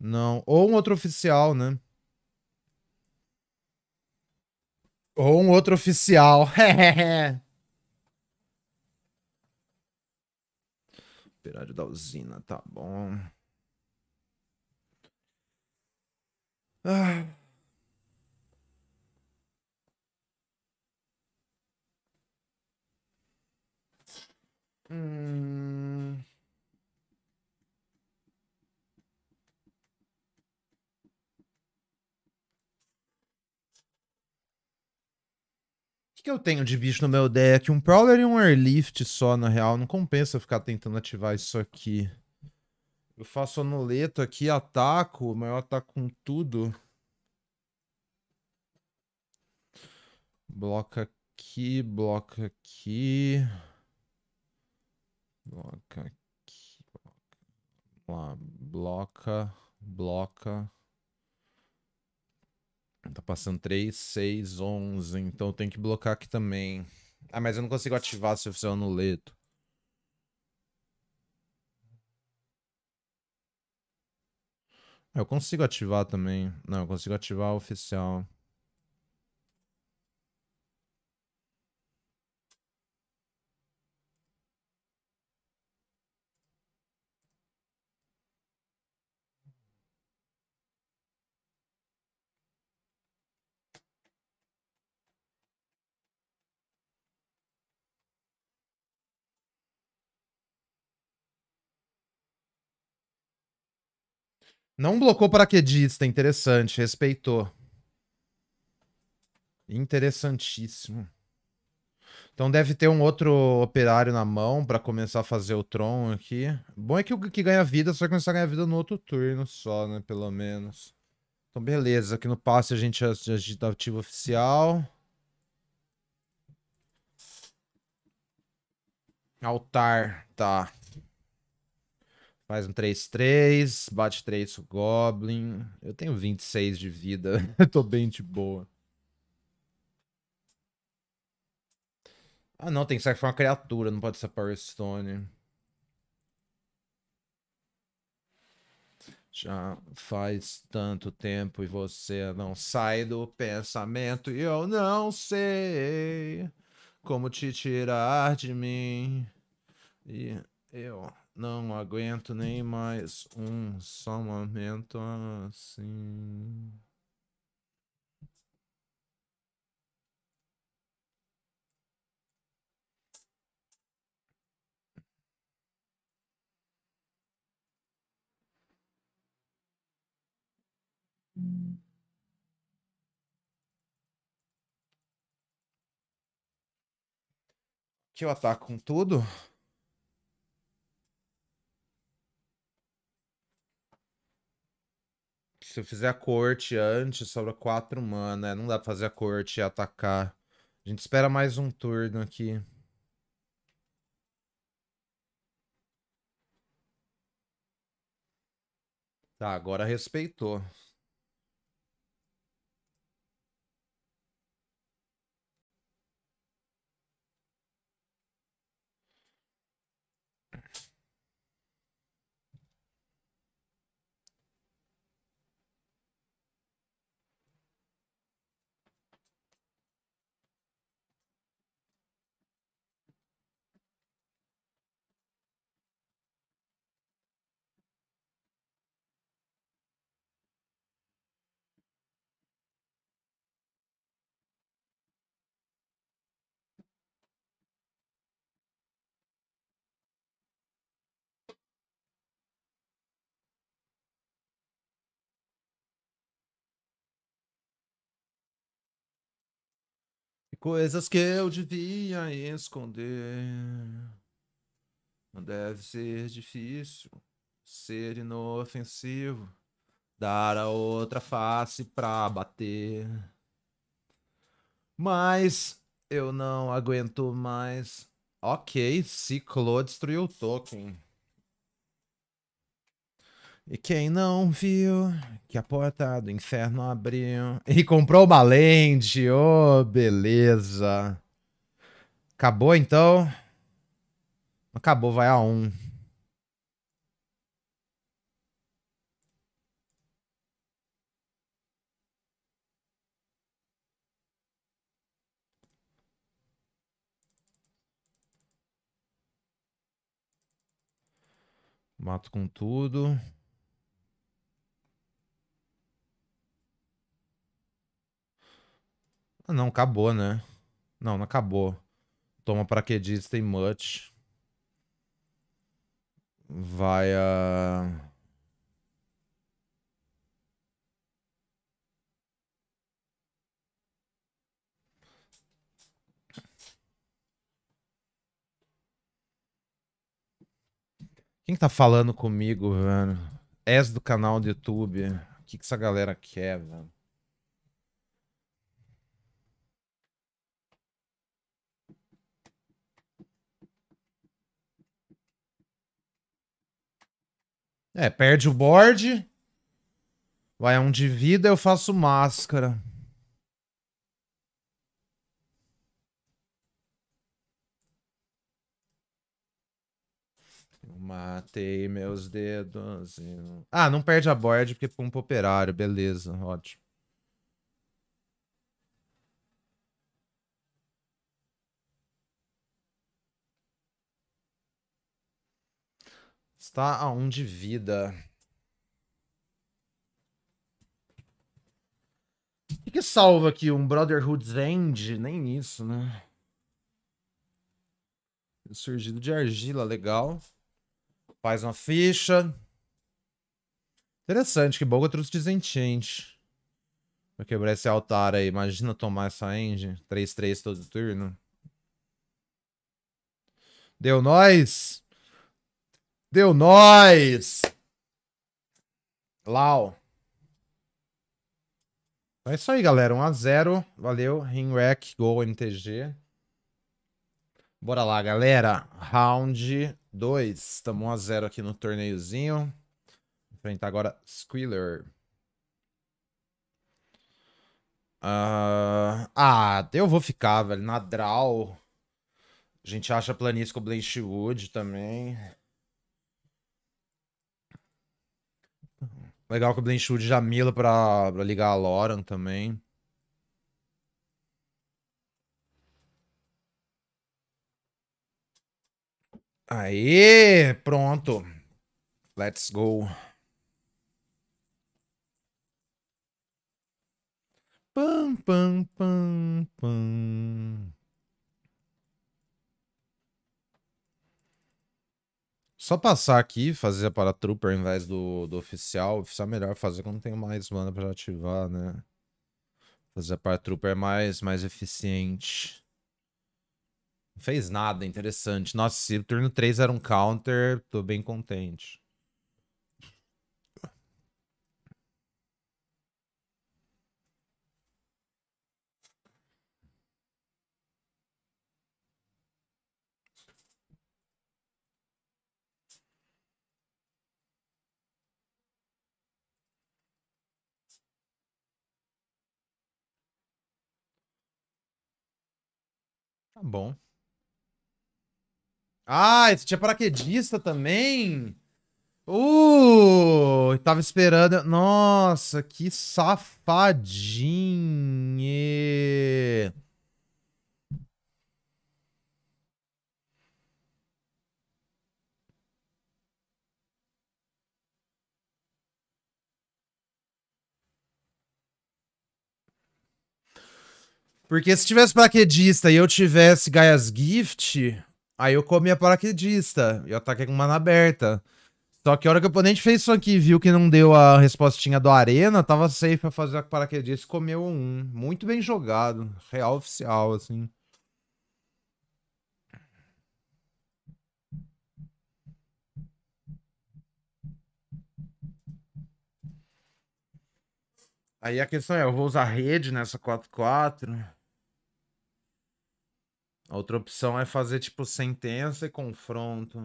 Não. Ou um outro oficial, né? Ou um outro oficial. Operário da usina, tá bom. Ah. Hum... que eu tenho de bicho no meu deck? É um Prowler e um Airlift só, na real. Não compensa ficar tentando ativar isso aqui. Eu faço anuleto aqui, ataco, mas eu ataco com tudo. Bloca aqui, bloca aqui. Bloca aqui. Bloca. Lá, bloca, bloca. Tá passando 3, 6, 11. Então tem que blocar aqui também. Ah, mas eu não consigo ativar se eu fizer o anuleto. Eu consigo ativar também. Não, eu consigo ativar o oficial. Não blocou paraquedista, interessante, respeitou. Interessantíssimo. Então deve ter um outro operário na mão para começar a fazer o Tron aqui. Bom é que o que ganha vida só vai começar a ganhar vida no outro turno só, né? Pelo menos. Então beleza, aqui no passe a gente agita ativo oficial. Altar, tá. Faz um 3-3, bate 3 o Goblin. Eu tenho 26 de vida. Eu tô bem de boa. Ah, não, tem que sacrificar uma criatura, não pode ser Power Stone. Já faz tanto tempo e você não sai do pensamento e eu não sei como te tirar de mim. E eu não aguento nem mais um só momento assim. Que eu ataco com tudo? Se eu fizer a corte antes, sobra 4 mana. É, não dá pra fazer a corte e atacar. A gente espera mais um turno aqui. Tá, agora respeitou. Coisas que eu devia esconder. Não deve ser difícil ser inofensivo, dar a outra face pra bater. Mas eu não aguento mais. Ok, Ciclo destruiu o Tolkien. E quem não viu que a porta do inferno abriu e comprou uma lente, oh, beleza. Acabou então? Acabou, vai a um. Mato com tudo. Ah, não, acabou, né? Não, não acabou. Toma paraquedista tem much. Vai a. Quem que tá falando comigo, velho? És do canal do YouTube. O que, que essa galera quer, velho? É, perde o board. Vai a um de vida, eu faço máscara. Matei meus dedos. Ah, não perde a board porque pumpa operário. Beleza, ótimo. Está a um de vida. O que, salva aqui? Um Brotherhood's End? Nem isso, né? Surgido de argila, legal. Faz uma ficha. Interessante, que eu trouxe Disenchant. Pra quebrar esse altar aí. Imagina tomar essa engine. 3-3 todo turno. Deu nós! Deu nós! Lau. Então é isso aí, galera. 1x0. Valeu. Ringwreck, gol, MTG. Bora lá, galera. Round 2. Estamos 1x0 aqui no torneiozinho. Vou enfrentar agora Squealer. Uh... Ah, eu vou ficar, velho. Na draw. A gente acha planície com o Blanchwood também. Legal que o Blendshoot já mila pra, pra ligar a Loran também. Aí, pronto. Let's go. Pam, pam, pam, pam. Só passar aqui, fazer para trooper ao invés do, do oficial. O oficial é melhor fazer quando tem mais mana para ativar, né? Fazer para trooper é mais, mais eficiente. Não fez nada, interessante. Nossa, se o turno 3 era um counter, tô bem contente. bom. Ah, esse tinha paraquedista também? Uh, tava esperando. Nossa, que safadinha. Porque se tivesse paraquedista e eu tivesse Gaia's Gift, aí eu comia paraquedista e eu ataquei com mana aberta. Só que a hora que o oponente fez isso aqui viu que não deu a respostinha do Arena, tava safe pra fazer a paraquedista e comeu um. Muito bem jogado. Real oficial, assim. Aí a questão é, eu vou usar rede nessa 4x4? outra opção é fazer tipo sentença e confronto.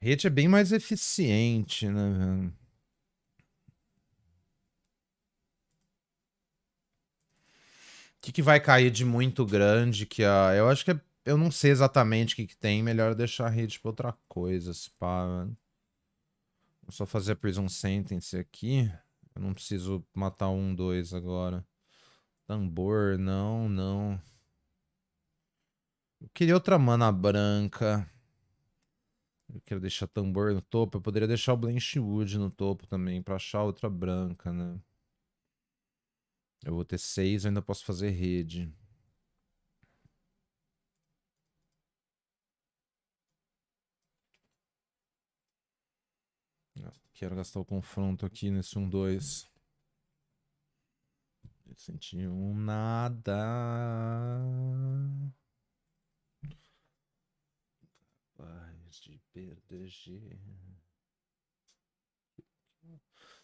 Hit é bem mais eficiente, né, velho? O que, que vai cair de muito grande que a. Eu acho que é... eu não sei exatamente o que, que tem, melhor deixar a rede pra outra coisa, se pá, velho. Né? Vou só fazer a prison sentence aqui. Eu não preciso matar um, dois agora. Tambor, não, não. Eu queria outra mana branca. Eu quero deixar tambor no topo. Eu poderia deixar o Blanchwood no topo também, pra achar outra branca, né? Eu vou ter seis, eu ainda posso fazer rede. Quero gastar o confronto aqui nesse 1-2. Um, um nada. Capaz de perder.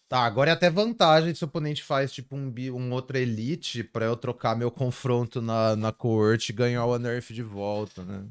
Tá, agora é até vantagem se o oponente faz tipo um, um outro elite pra eu trocar meu confronto na, na coorte e ganhar o nerf de volta, né?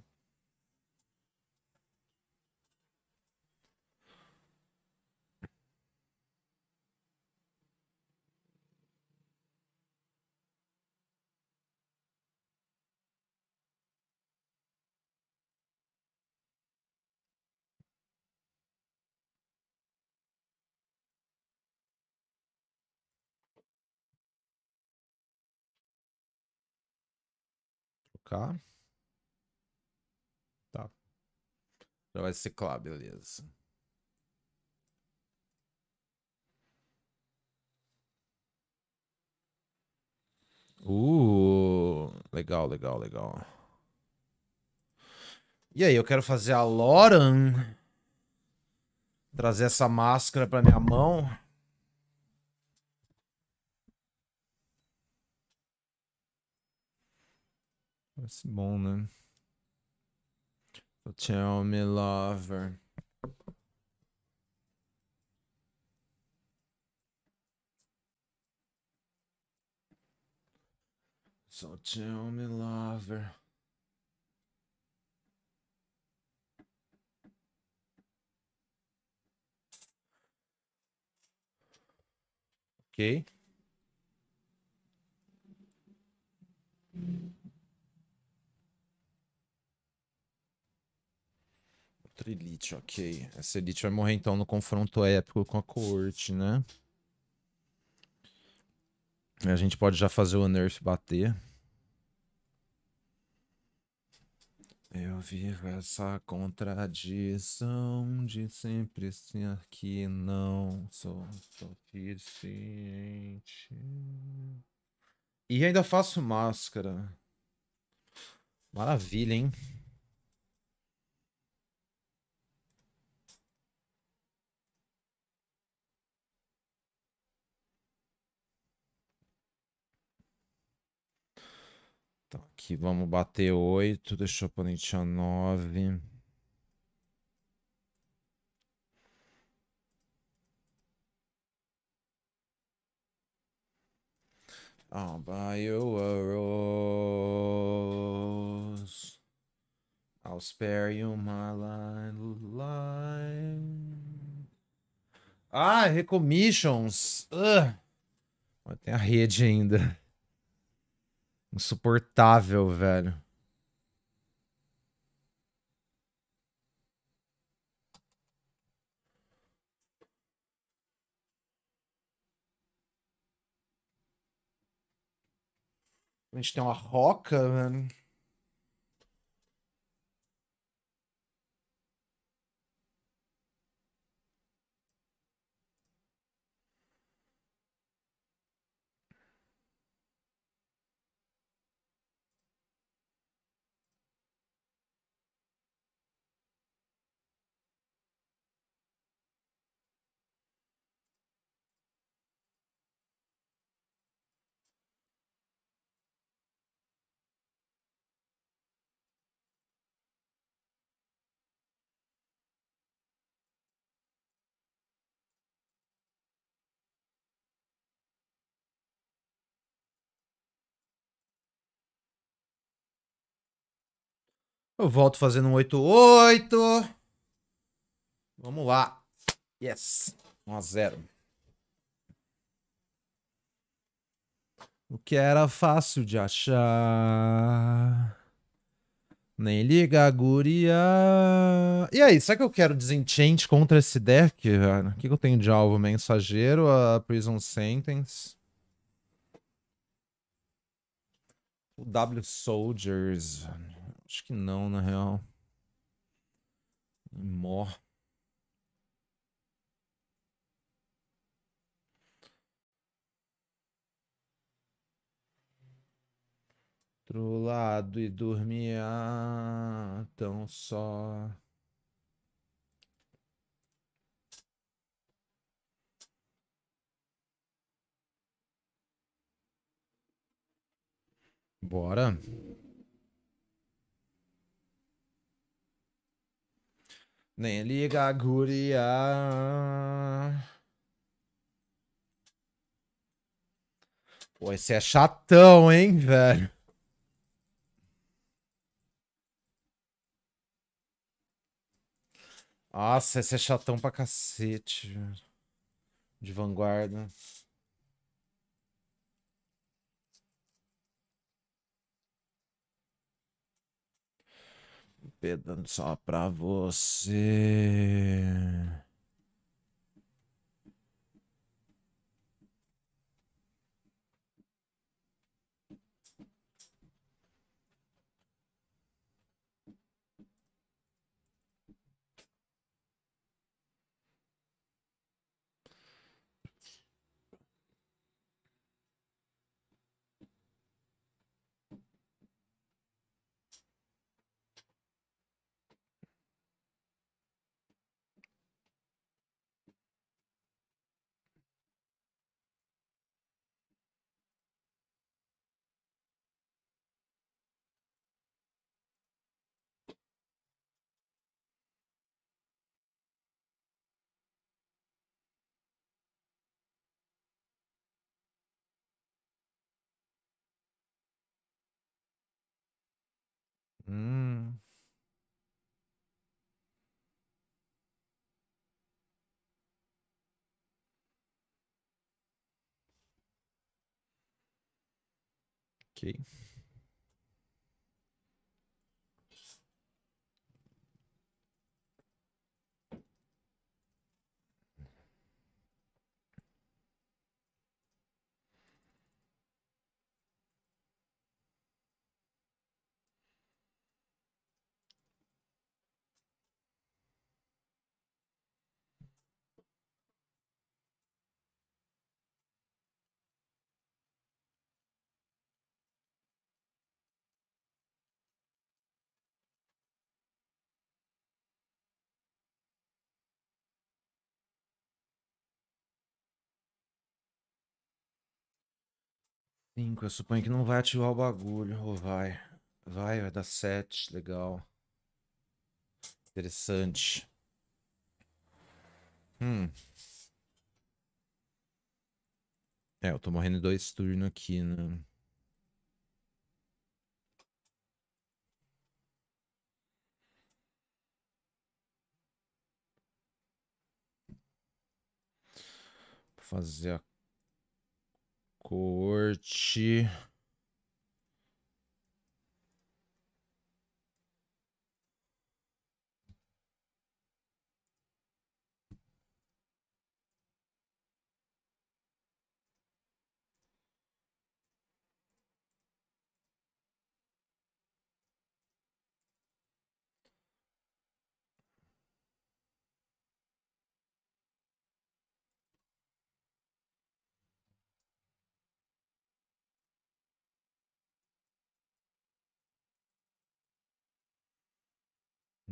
Tá. Já vai ciclar, beleza. Uh, legal, legal, legal. E aí, eu quero fazer a Loran. Trazer essa máscara para minha mão. What's morning? So tell me, lover. So tell me, lover. Okay. Outra elite, ok. Essa elite vai morrer então no confronto épico com a coorte, né? a gente pode já fazer o nerf bater. Eu vivo essa contradição de sempre ser que não sou suficiente. E ainda faço máscara. Maravilha, hein? Aqui vamos bater 8, deixa o oponente a 9. I'll buy you a rose. I'll spare you my life. Ah, recommissions. Tem a rede ainda. Insuportável, velho. A gente tem uma roca, mano. Eu volto fazendo um 8-8. Vamos lá. Yes. 1 a 0. O que era fácil de achar. Nem liga, guria. E aí, será que eu quero desenchant contra esse deck? O que eu tenho de alvo? Mensageiro, a Prison Sentence. O W Soldiers. Acho que não, na real. Mor. mó. Pro lado e dormia ah, tão só. Bora. Nem liga a guria. Pô, esse é chatão, hein, velho? Nossa, esse é chatão pra cacete, velho. De vanguarda. pedando só pra você. Okay. 5, eu suponho que não vai ativar o bagulho. Ou vai? Vai, vai dar 7, legal. Interessante. Hum. É, eu tô morrendo em dois turnos aqui, né? Vou fazer a Corte.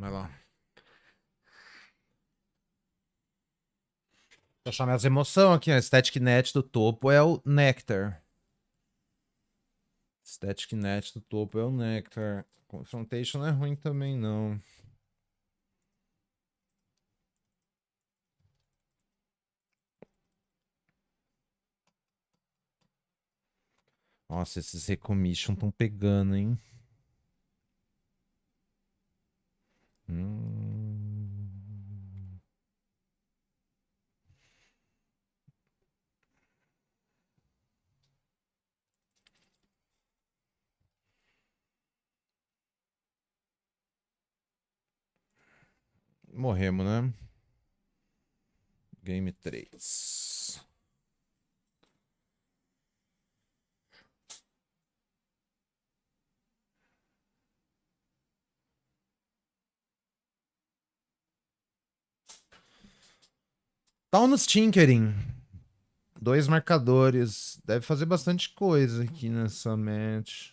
Vai lá. Vou achar minhas emoções aqui, ó. Static Net do topo é o Nectar. Static Net do topo é o Nectar. Confrontation não é ruim também, não. Nossa, esses recommission estão pegando, hein? Hum... Morremos, né? Game três. Taunus tá Tinkering. Dois marcadores. Deve fazer bastante coisa aqui nessa match.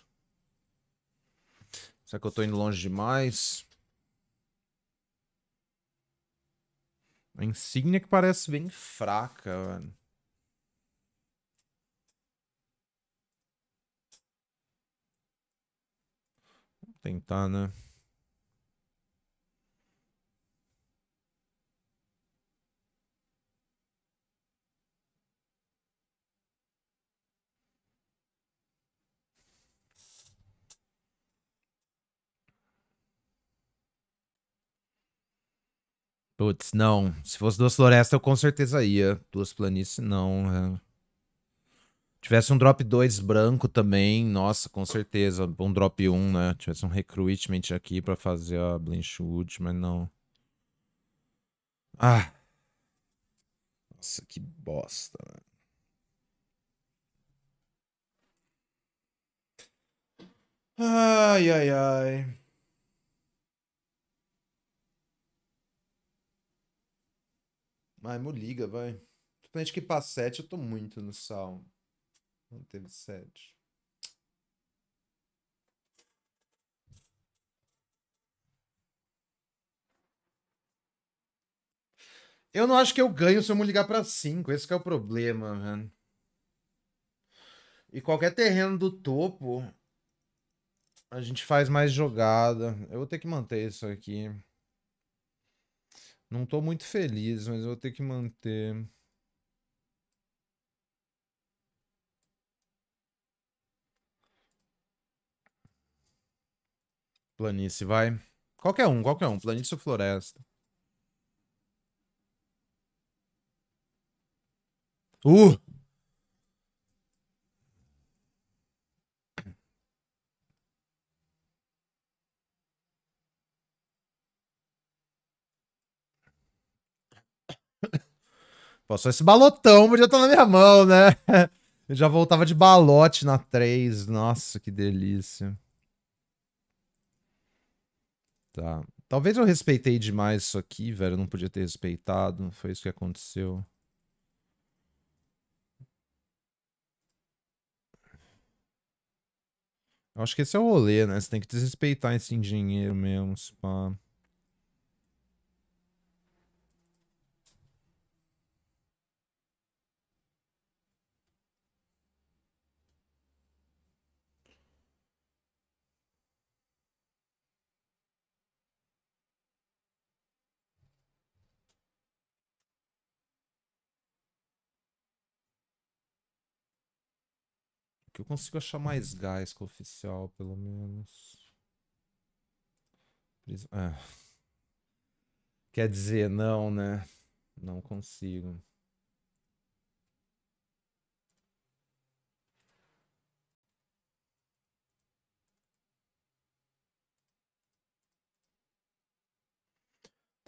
Será que eu tô indo longe demais? A insígnia que parece bem fraca, velho. Vamos tentar, né? Putz, não. Se fosse duas florestas, eu com certeza ia. Duas planícies, não. É. Tivesse um drop 2 branco também, nossa, com certeza. Um drop 1, um, né? Tivesse um recruitment aqui pra fazer a Blinchwood, mas não. Ah. Nossa, que bosta, velho. Né? Ai, ai, ai. Mas Moliga, vai. Principalmente que passa 7 eu tô muito no sal. Não teve 7. Eu não acho que eu ganho se eu me ligar para 5. Esse é o problema, mano. E qualquer terreno do topo, a gente faz mais jogada. Eu vou ter que manter isso aqui. Não tô muito feliz, mas eu vou ter que manter. Planície, vai. Qualquer um, qualquer um. Planície ou floresta. Uh! Pô, só esse balotão podia estar tá na minha mão, né? Eu já voltava de balote na 3. Nossa, que delícia. Tá. Talvez eu respeitei demais isso aqui, velho. Eu não podia ter respeitado. Foi isso que aconteceu. Eu acho que esse é o rolê, né? Você tem que desrespeitar esse dinheiro mesmo, pá. Que eu consigo achar mais gás com o oficial, pelo menos. Ah. Quer dizer, não, né? Não consigo.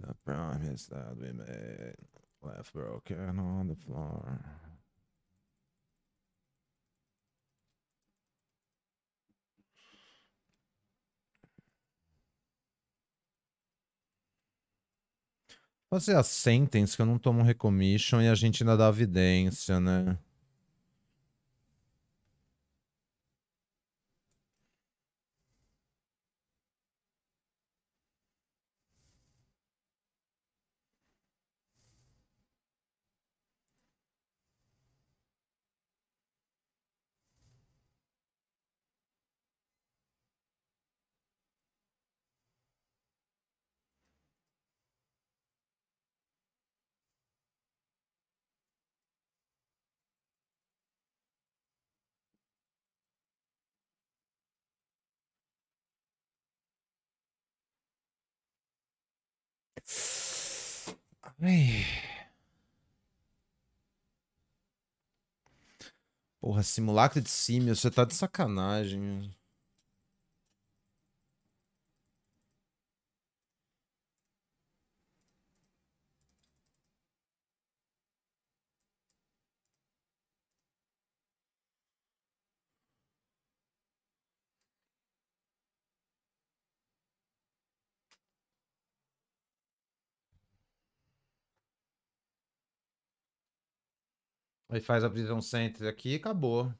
The promise that we made left broken on the floor. fazer as sentences que eu não tomo um recommission e a gente ainda dá evidência, né? Ai. Porra, simulacro de símio, você tá de sacanagem. Aí faz a prisão center aqui e acabou.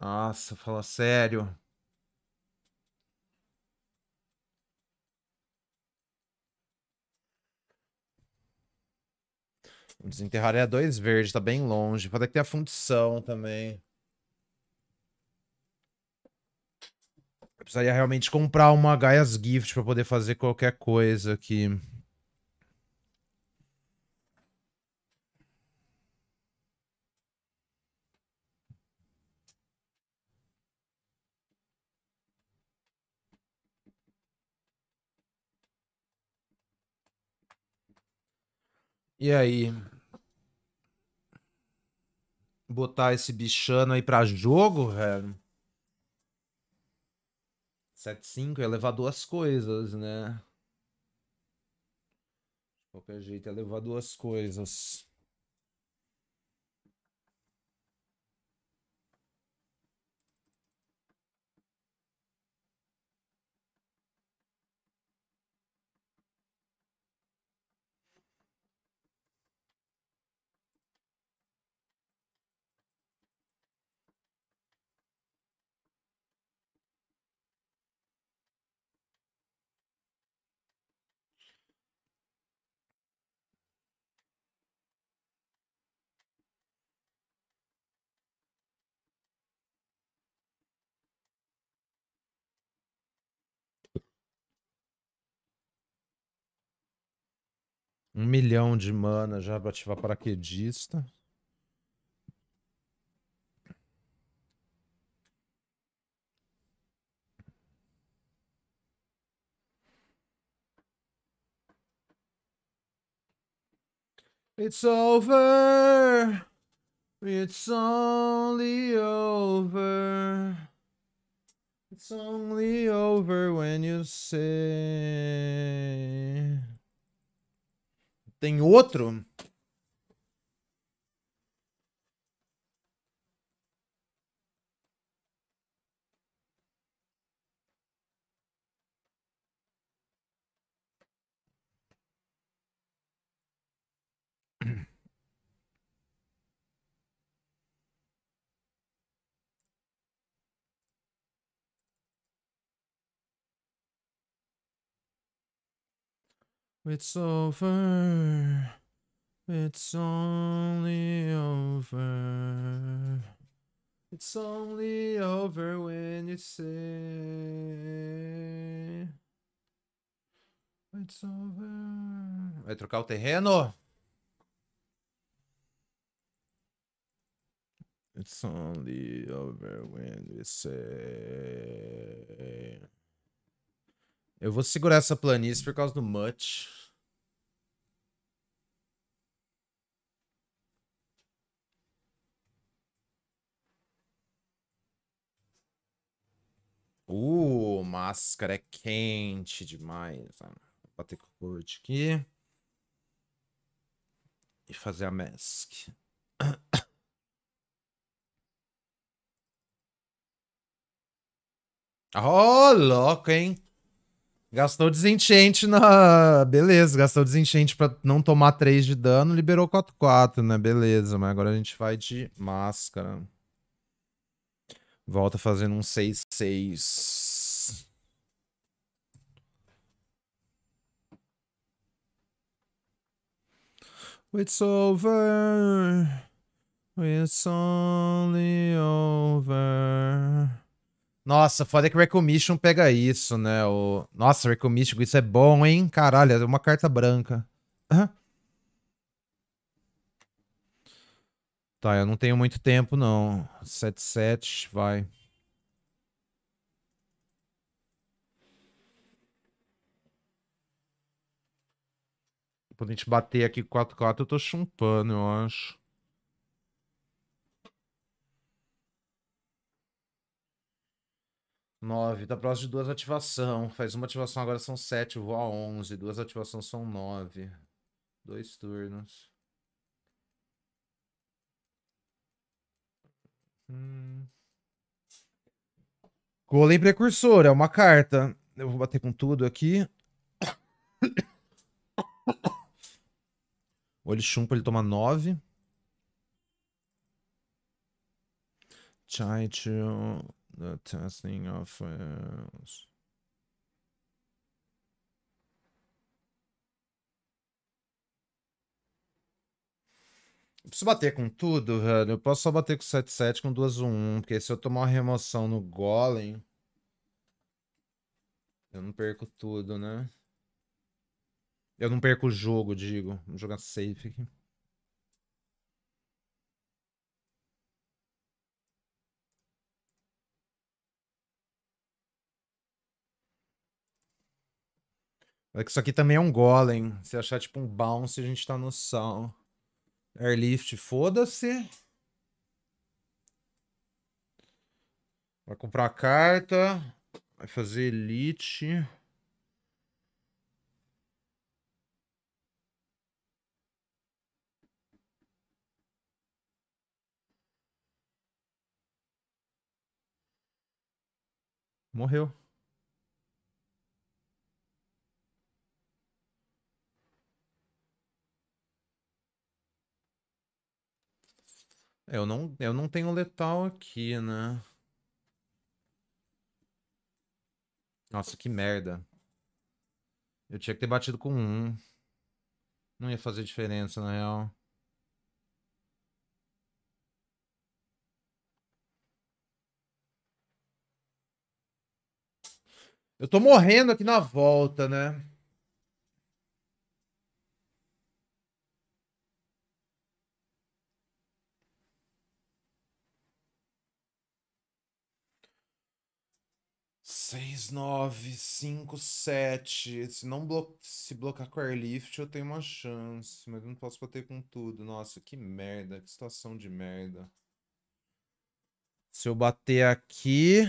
Nossa, fala sério. Desenterraria é dois verdes, tá bem longe. Pode ter a fundição também. Eu precisaria realmente comprar uma Gaia's Gift pra poder fazer qualquer coisa aqui. E aí? botar esse bichano aí pra jogo, velho. 7.5 é levar duas coisas, né? De qualquer jeito é levar duas coisas. Um milhão de mana já pra ativar paraquedista. It's over. It's only over. It's only over when you say. Tem outro It's over. It's only over. It's only over when you say. It's over. Vai trocar o terreno? It's only over when you say. Eu vou segurar essa planície por causa do Much. Uh, máscara é quente demais. Vou bater com o Kurt aqui. E fazer a mask. oh, louco, hein? Gastou desenchente na. Beleza, gastou desenchente pra não tomar 3 de dano, liberou 4-4, né? Beleza, mas agora a gente vai de máscara. Volta fazendo um 6-6. It's over. It's only over. Nossa, foda é que o Recommission pega isso, né? O... Nossa, Recommission, isso é bom, hein? Caralho, é uma carta branca. Uhum. Tá, eu não tenho muito tempo, não. 7-7, vai. Quando a gente bater aqui 4-4, eu tô chumpando, eu acho. 9, tá próximo de duas ativação. Faz uma ativação, agora são 7, vou a 11. Duas ativações são 9. Dois turnos. Hum. Golem Precursor, é uma carta. Eu vou bater com tudo aqui. Olho chumpa, ele toma 9. Chaichu the testing of uh, Eu preciso bater com tudo, velho. Eu posso só bater com 7-7 com 2-1-1. Porque se eu tomar uma remoção no Golem. Eu não perco tudo, né? Eu não perco o jogo, digo. Vamos jogar safe aqui. É que isso aqui também é um golem. Se achar tipo um bounce, a gente tá no sal. Airlift, foda-se. Vai comprar carta. Vai fazer elite. Morreu. Eu não, eu não tenho letal aqui, né? Nossa, que merda. Eu tinha que ter batido com um. Não ia fazer diferença, na real. Eu tô morrendo aqui na volta, né? 6, 9, 5, 7. Se não blo se blocar com airlift, eu tenho uma chance. Mas não posso bater com tudo. Nossa, que merda. Que situação de merda. Se eu bater aqui...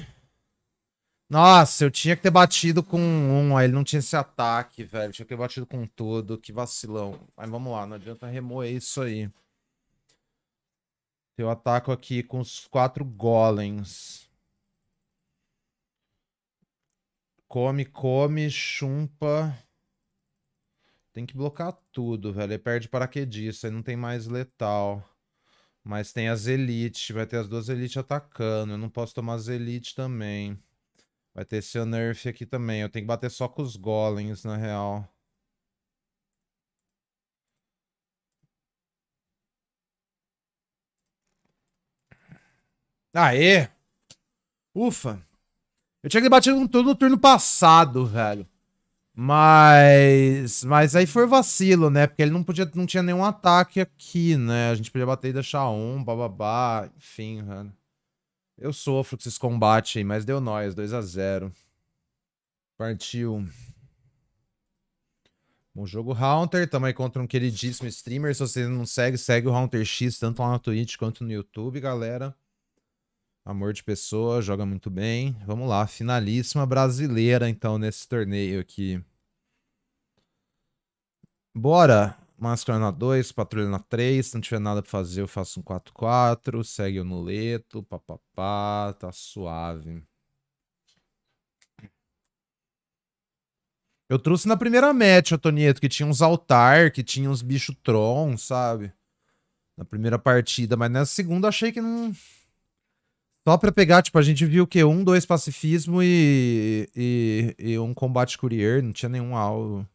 Nossa, eu tinha que ter batido com um. Aí ele não tinha esse ataque, velho. Eu tinha que ter batido com todo. Que vacilão. Mas vamos lá. Não adianta remoer isso aí. Eu ataco aqui com os quatro golems. Come, come, chumpa. Tem que bloquear tudo, velho. Ele perde paraquedista, aí não tem mais letal. Mas tem as elites, vai ter as duas elites atacando. Eu não posso tomar as elites também. Vai ter esse nerf aqui também. Eu tenho que bater só com os golems, na real. Aê! Ufa! Eu tinha debatido com tudo no turno passado, velho. Mas. Mas aí foi vacilo, né? Porque ele não podia. Não tinha nenhum ataque aqui, né? A gente podia bater e deixar um, bababá. Enfim, velho. Eu sofro com esses combates aí, mas deu nós, 2 a 0 Partiu. Bom jogo, Haunter. Tamo aí contra um queridíssimo streamer. Se você não segue, segue o Haunter X, tanto lá na Twitch quanto no YouTube, galera. Amor de pessoa, joga muito bem. Vamos lá, finalíssima brasileira, então, nesse torneio aqui. Bora! Máscara na 2, patrulha na 3. Se não tiver nada pra fazer, eu faço um 4-4. Segue o nuleto, papapá, tá suave. Eu trouxe na primeira match, Tonieto, que tinha uns altar, que tinha uns bicho tron, sabe? Na primeira partida, mas nessa segunda achei que não... Só pra pegar, tipo, a gente viu que um, dois pacifismo e, e, e um combate courier, não tinha nenhum alvo.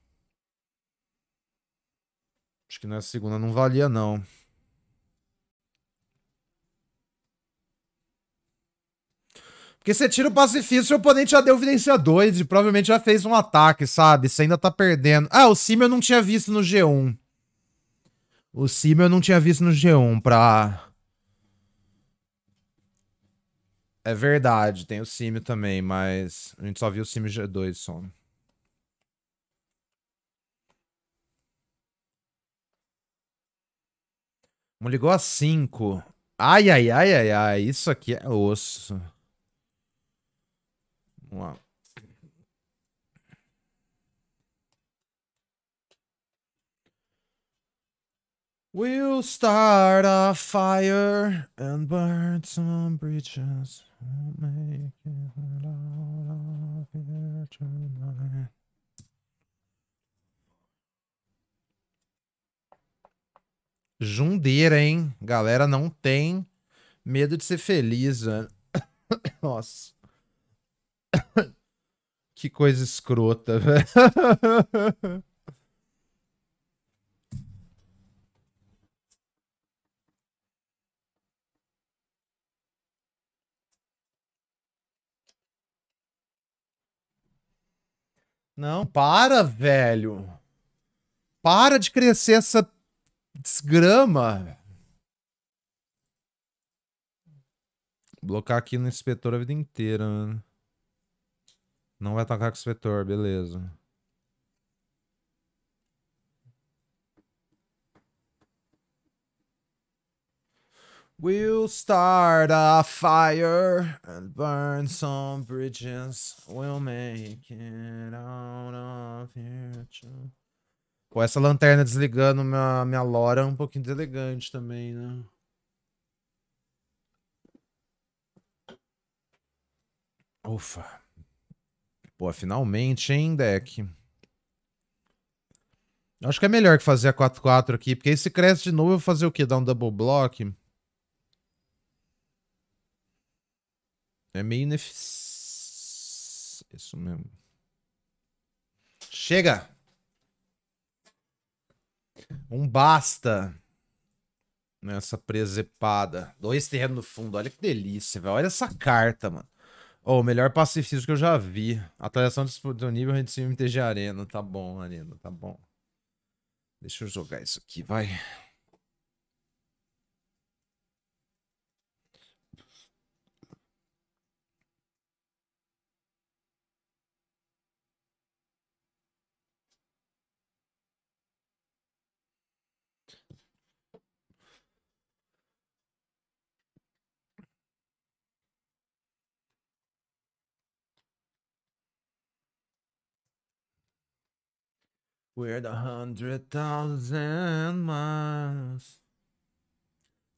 Acho que nessa segunda não valia, não. Porque você tira o pacifismo seu oponente já deu evidência 2 e provavelmente já fez um ataque, sabe? Você ainda tá perdendo. Ah, o Sim eu não tinha visto no G1. O Sim eu não tinha visto no G1 pra... É verdade, tem o Simio também, mas a gente só viu o Simio G2 só. Não ligou a 5. Ai, ai, ai, ai, ai. Isso aqui é osso. Vamos lá. We'll start a fire and burn some bridges. We'll make it out of here tonight. Jundeira, hein? Galera não tem medo de ser feliz, velho. Né? Nossa. que coisa escrota, velho. Não, para, velho. Para de crescer essa desgrama. Blocar aqui no inspetor a vida inteira, mano. Né? Não vai atacar com o inspetor, beleza. We'll start a fire and burn some bridges. We'll make it out of here. Too. Pô, essa lanterna desligando minha, minha lora é um pouquinho deselegante também, né? Ufa. Pô, finalmente, hein, deck? Acho que é melhor que fazer a 4-4 aqui, porque aí se cresce de novo, eu vou fazer o quê? Dar um double block? É meio ineficiente. Isso mesmo. Chega! Um basta nessa presepada. Dois terrenos no fundo. Olha que delícia, velho. Olha essa carta, mano. O oh, melhor pacifismo que eu já vi. Atualização disponível em MTG Arena. Tá bom, Arena, tá bom. Deixa eu jogar isso aqui, vai. We're the hundred thousand miles.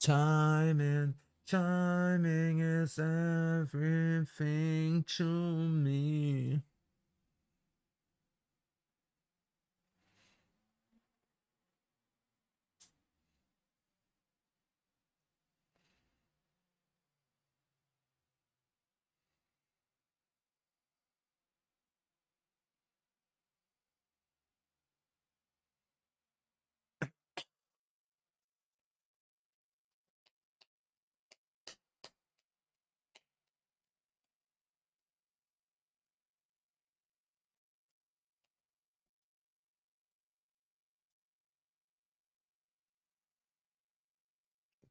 Timing, timing is everything to me.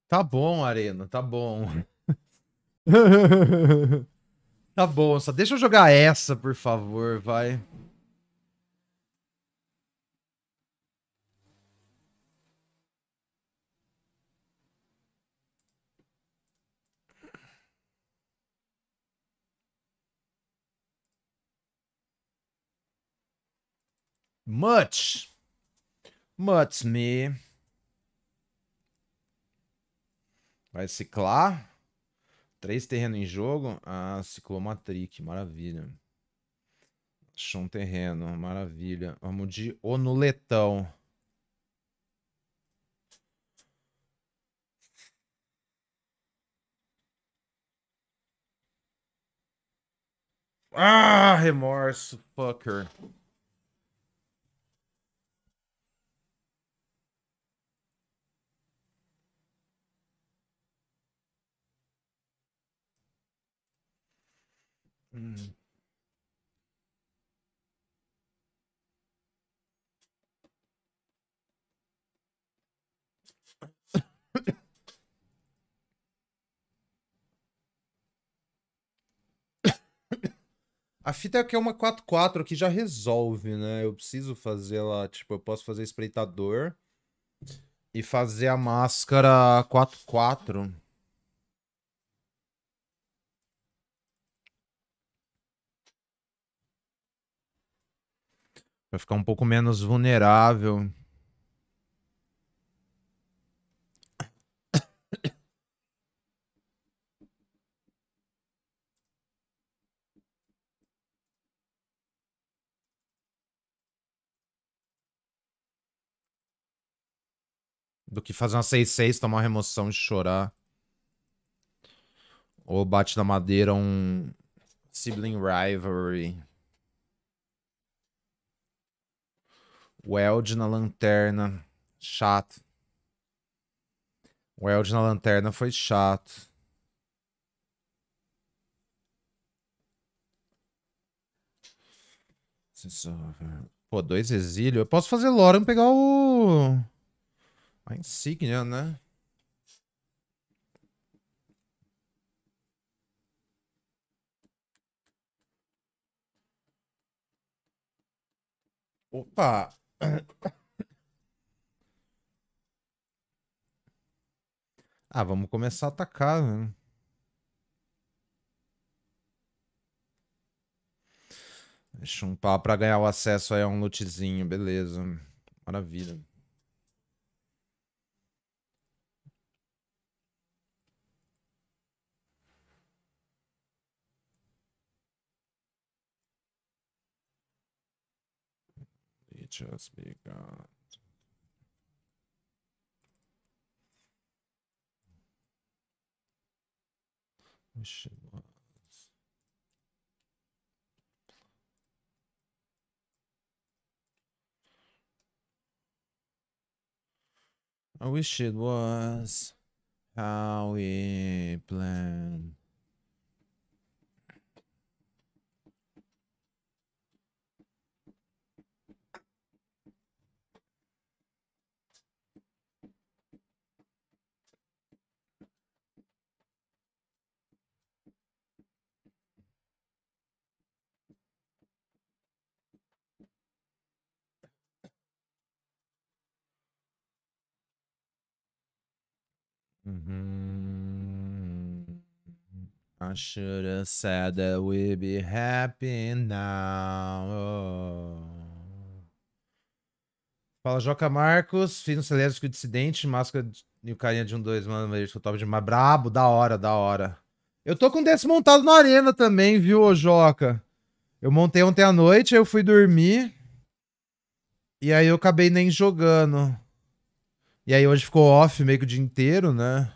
Tá bom, Arena, tá bom. tá bom, só deixa eu jogar essa, por favor, vai. Much. Much me. Vai ciclar. Três terrenos em jogo. Ah, ciclou Matrix, maravilha. Achou um terreno, maravilha. Vamos de Onuletão. Ah, remorso, fucker. A fita é que é uma 4 quatro 4 que já resolve, né? Eu preciso fazer ela, tipo, eu posso fazer espreitador e fazer a máscara 4 quatro. 4 Vai ficar um pouco menos vulnerável. Do que fazer uma 6-6, tomar uma remoção e chorar. Ou bate na madeira um Sibling Rivalry. O Eld na lanterna. Chato. O Eld na lanterna foi chato. Pô, dois exílio. Eu posso fazer Loran pegar o... A insígnia, né? Opa! Ah, vamos começar a atacar, né? Deixa um pau pra ganhar o acesso aí a um lootzinho, beleza. Maravilha. just begun. Wish it was. I wish it was how we planned. Mm-hmm. I should have said that we'd be happy now. Oh. Fala Joca Marcos, fiz um celeste que o dissidente, máscara e o carinha de um dois, mano, eu top demais. Brabo, da hora, da hora. Eu tô com desse montado na arena também, viu, ô Joca? Eu montei ontem à noite, aí eu fui dormir. E aí eu acabei nem jogando. E aí hoje ficou off meio que o dia inteiro, né?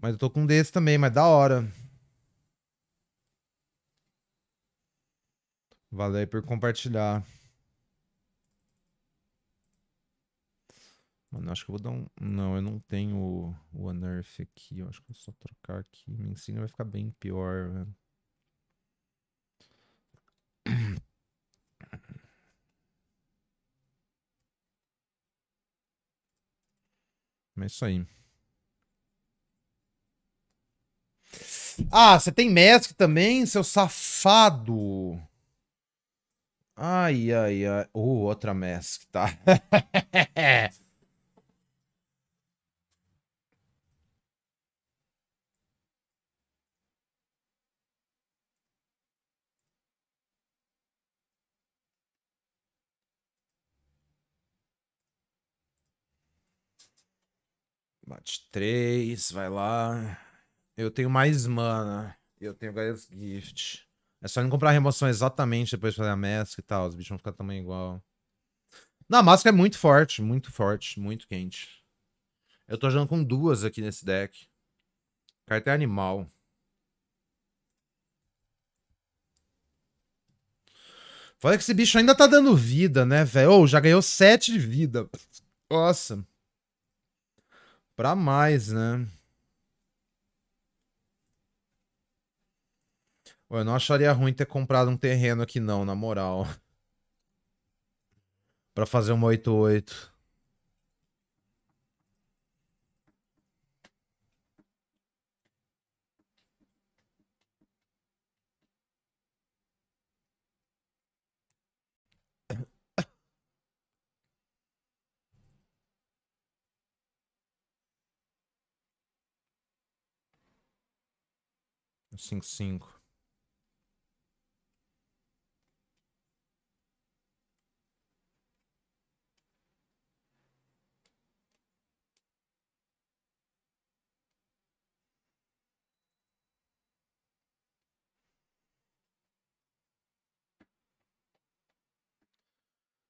Mas eu tô com um desse também, mas da hora. Valeu aí por compartilhar. Mano, acho que eu vou dar um. Não, eu não tenho o, Unearth aqui. Eu acho que eu só trocar aqui. Me ensina vai ficar bem pior, velho. É isso aí. Ah, você tem Mask também, seu safado. Ai, ai, ai. Uh, outra Mask, tá? Bate 3, vai lá. Eu tenho mais mana. Eu tenho Gaia's Gift. É só não comprar remoção exatamente depois de fazer a mesca e tal. Os bichos vão ficar também igual. Não, a máscara é muito forte, muito forte, muito quente. Eu tô jogando com duas aqui nesse deck. Carta é animal. Fora que esse bicho ainda tá dando vida, né, velho? Ou oh, já ganhou 7 de vida. Nossa para mais, né? Eu não acharia ruim ter comprado um terreno aqui não, na moral. para fazer uma 88. Cinco, cinco.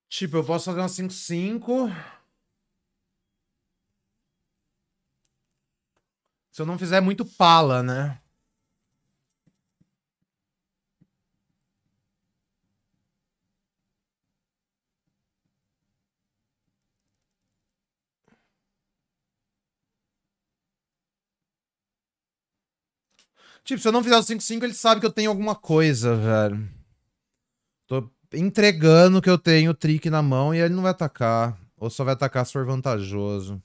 Tipo, eu posso fazer uma 5-5. Se eu não fizer é muito pala, né? Tipo, se eu não fizer o 5-5, ele sabe que eu tenho alguma coisa, velho. Tô entregando que eu tenho o trick na mão e ele não vai atacar. Ou só vai atacar se for vantajoso.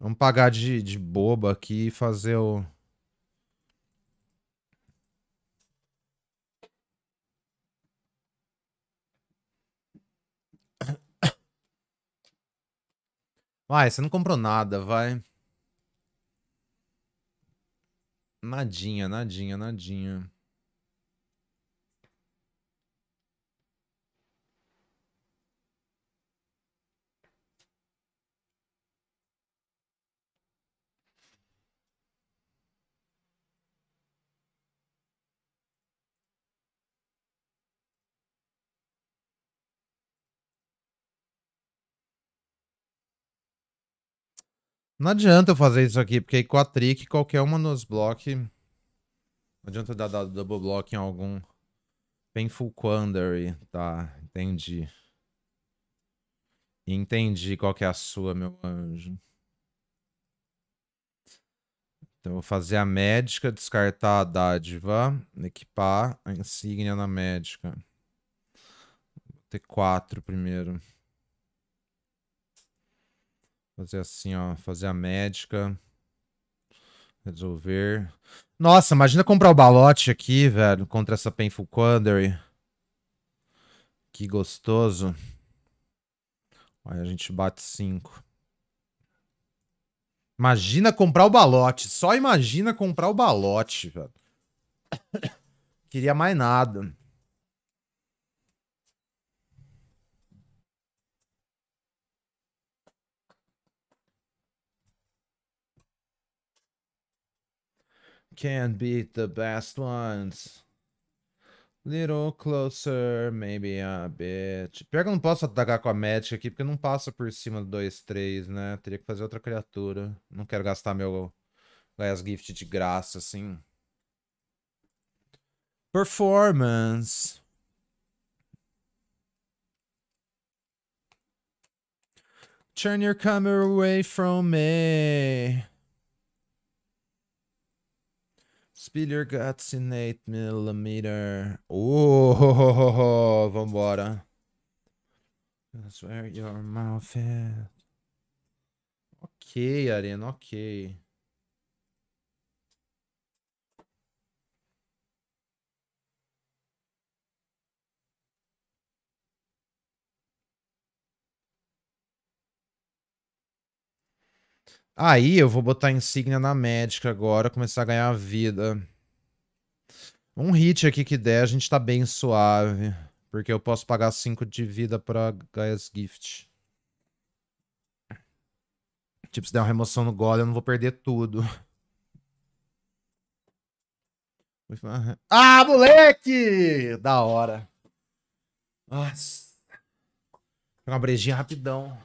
Vamos pagar de, de boba aqui e fazer o... Vai, você não comprou nada, vai. Nadinha, nadinha, nadinha. Não adianta eu fazer isso aqui, porque com a trick, qualquer uma nos blocos... Não adianta dar dado double block em algum... Painful Quandary, tá, entendi. Entendi qual que é a sua, meu anjo. Então, eu vou fazer a médica, descartar a dádiva, equipar a insígnia na médica. Vou ter quatro primeiro. Fazer assim, ó. Fazer a médica. Resolver. Nossa, imagina comprar o balote aqui, velho. Contra essa Painful Quandary. Que gostoso. Aí a gente bate 5. Imagina comprar o balote. Só imagina comprar o balote, velho. Queria mais nada. can't beat the best ones. Little closer, maybe a bit. Pior que eu não posso atacar com a Magic aqui, porque não passa por cima do 2, 3, né? Teria que fazer outra criatura. Não quero gastar meu Gaia's Gift de graça, assim. Performance. Turn your camera away from me. Spiller Gatsinate Millimeter. Oh, oh, oh, oh, vambora. That's where your mouth is. Ok, Arena, ok. Aí eu vou botar insígnia na médica agora, começar a ganhar vida. Um hit aqui que der, a gente tá bem suave. Porque eu posso pagar 5 de vida pra Gaia's Gift. Tipo, se der uma remoção no Golem, eu não vou perder tudo. Ah, moleque! Da hora. Nossa. Uma brejinha rapidão.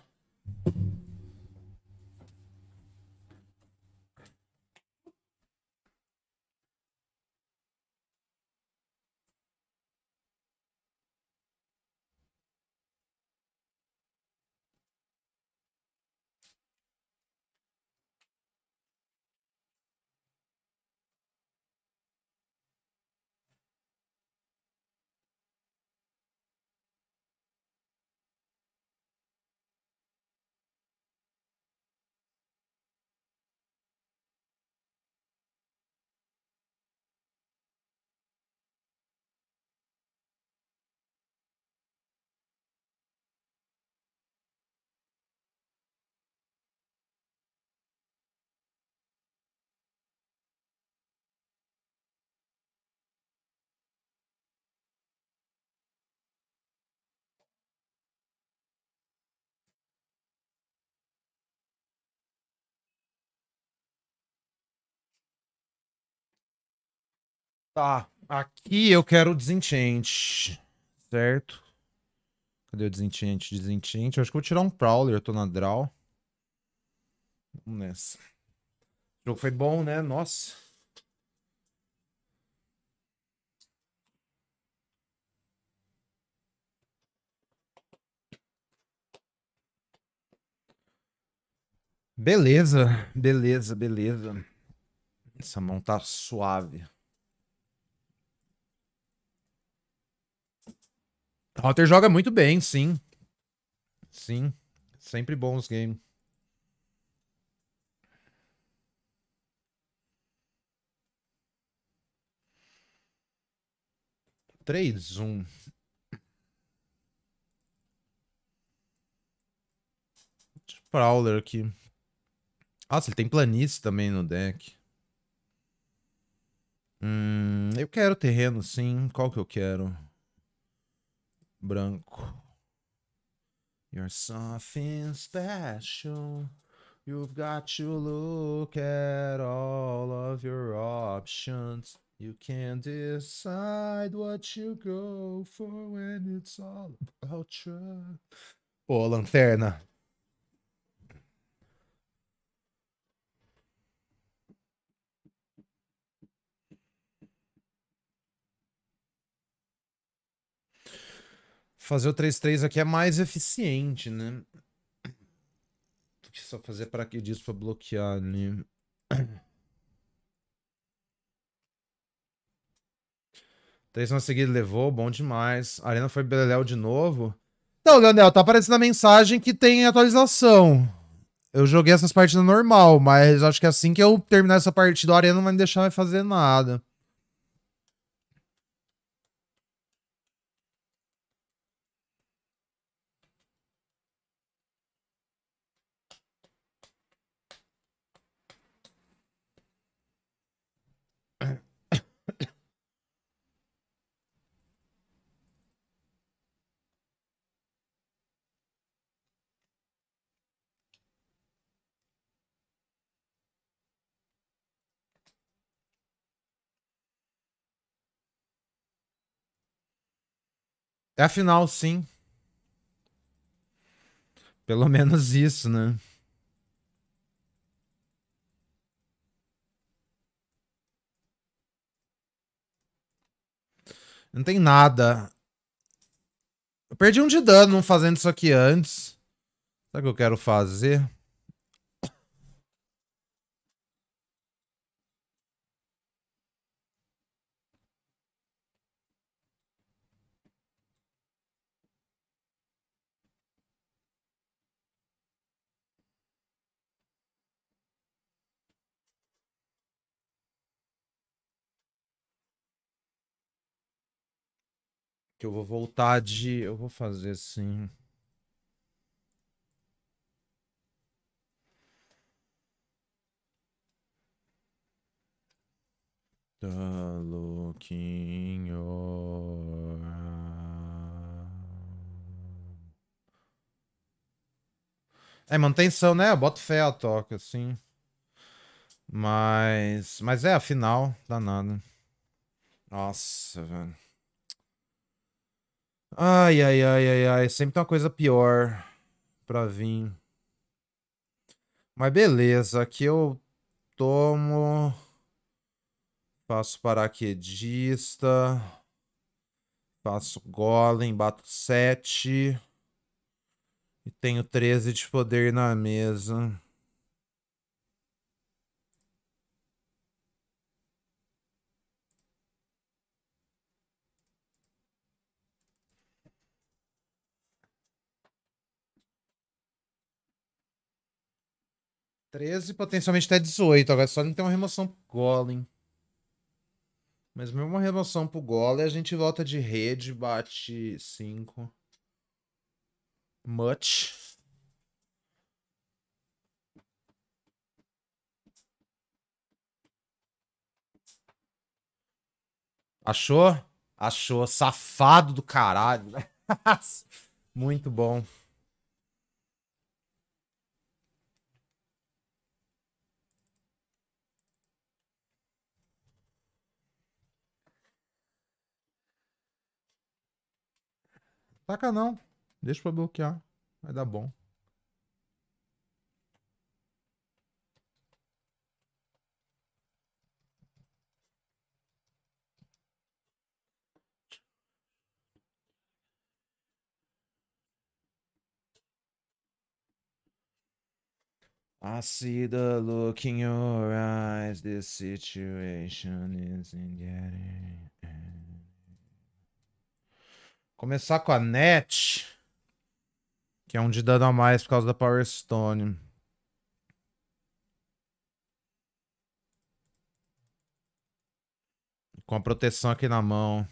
Tá, aqui eu quero desenchente, certo? Cadê o desenchente? Desenchente. acho que vou tirar um Prowler, eu tô na draw. Vamos nessa. O jogo foi bom, né? Nossa. Beleza, beleza, beleza. Essa mão tá suave. Hunter joga muito bem, sim. Sim. Sempre bons games. Três, um. Prowler aqui. Nossa, ele tem planície também no deck. Hum, eu quero terreno, sim. Qual que eu quero? branco. You're something special. You've got to look at all of your options. You can decide what you go for when it's all about trust. Ô, lanterna. fazer o 3-3 aqui é mais eficiente, né? Deixa eu só fazer para que disso para bloquear, né? Três na seguida levou, bom demais. A arena foi Beleléu de novo. Não, Leonel, tá aparecendo a mensagem que tem atualização. Eu joguei essas partidas normal, mas acho que assim que eu terminar essa partida, a arena não vai me deixar fazer nada. É a final, sim. Pelo menos isso, né? Não tem nada. Eu perdi um de dano não fazendo isso aqui antes. Sabe o que eu quero fazer? Que eu vou voltar de. Eu vou fazer assim. Tá louquinho. É manutenção, né? Eu boto fé a toca, assim. Mas. Mas é, afinal, danada. Nossa, velho. Ai, ai, ai, ai, ai. Sempre tem uma coisa pior pra vir. Mas beleza, aqui eu tomo. Faço paraquedista. Faço golem, bato 7. E tenho 13 de poder na mesa. 13, potencialmente até 18. Agora só não tem uma remoção pro Golem. Mas mesmo uma remoção pro Golem, a gente volta de rede, bate 5. Much. Achou? Achou. Safado do caralho. Né? Muito bom. Taca não. Deixa pra bloquear. Vai dar bom. I see the look in your eyes. This situation isn't getting. Começar com a Net, que é um de dano a mais por causa da Power Stone. Com a proteção aqui na mão.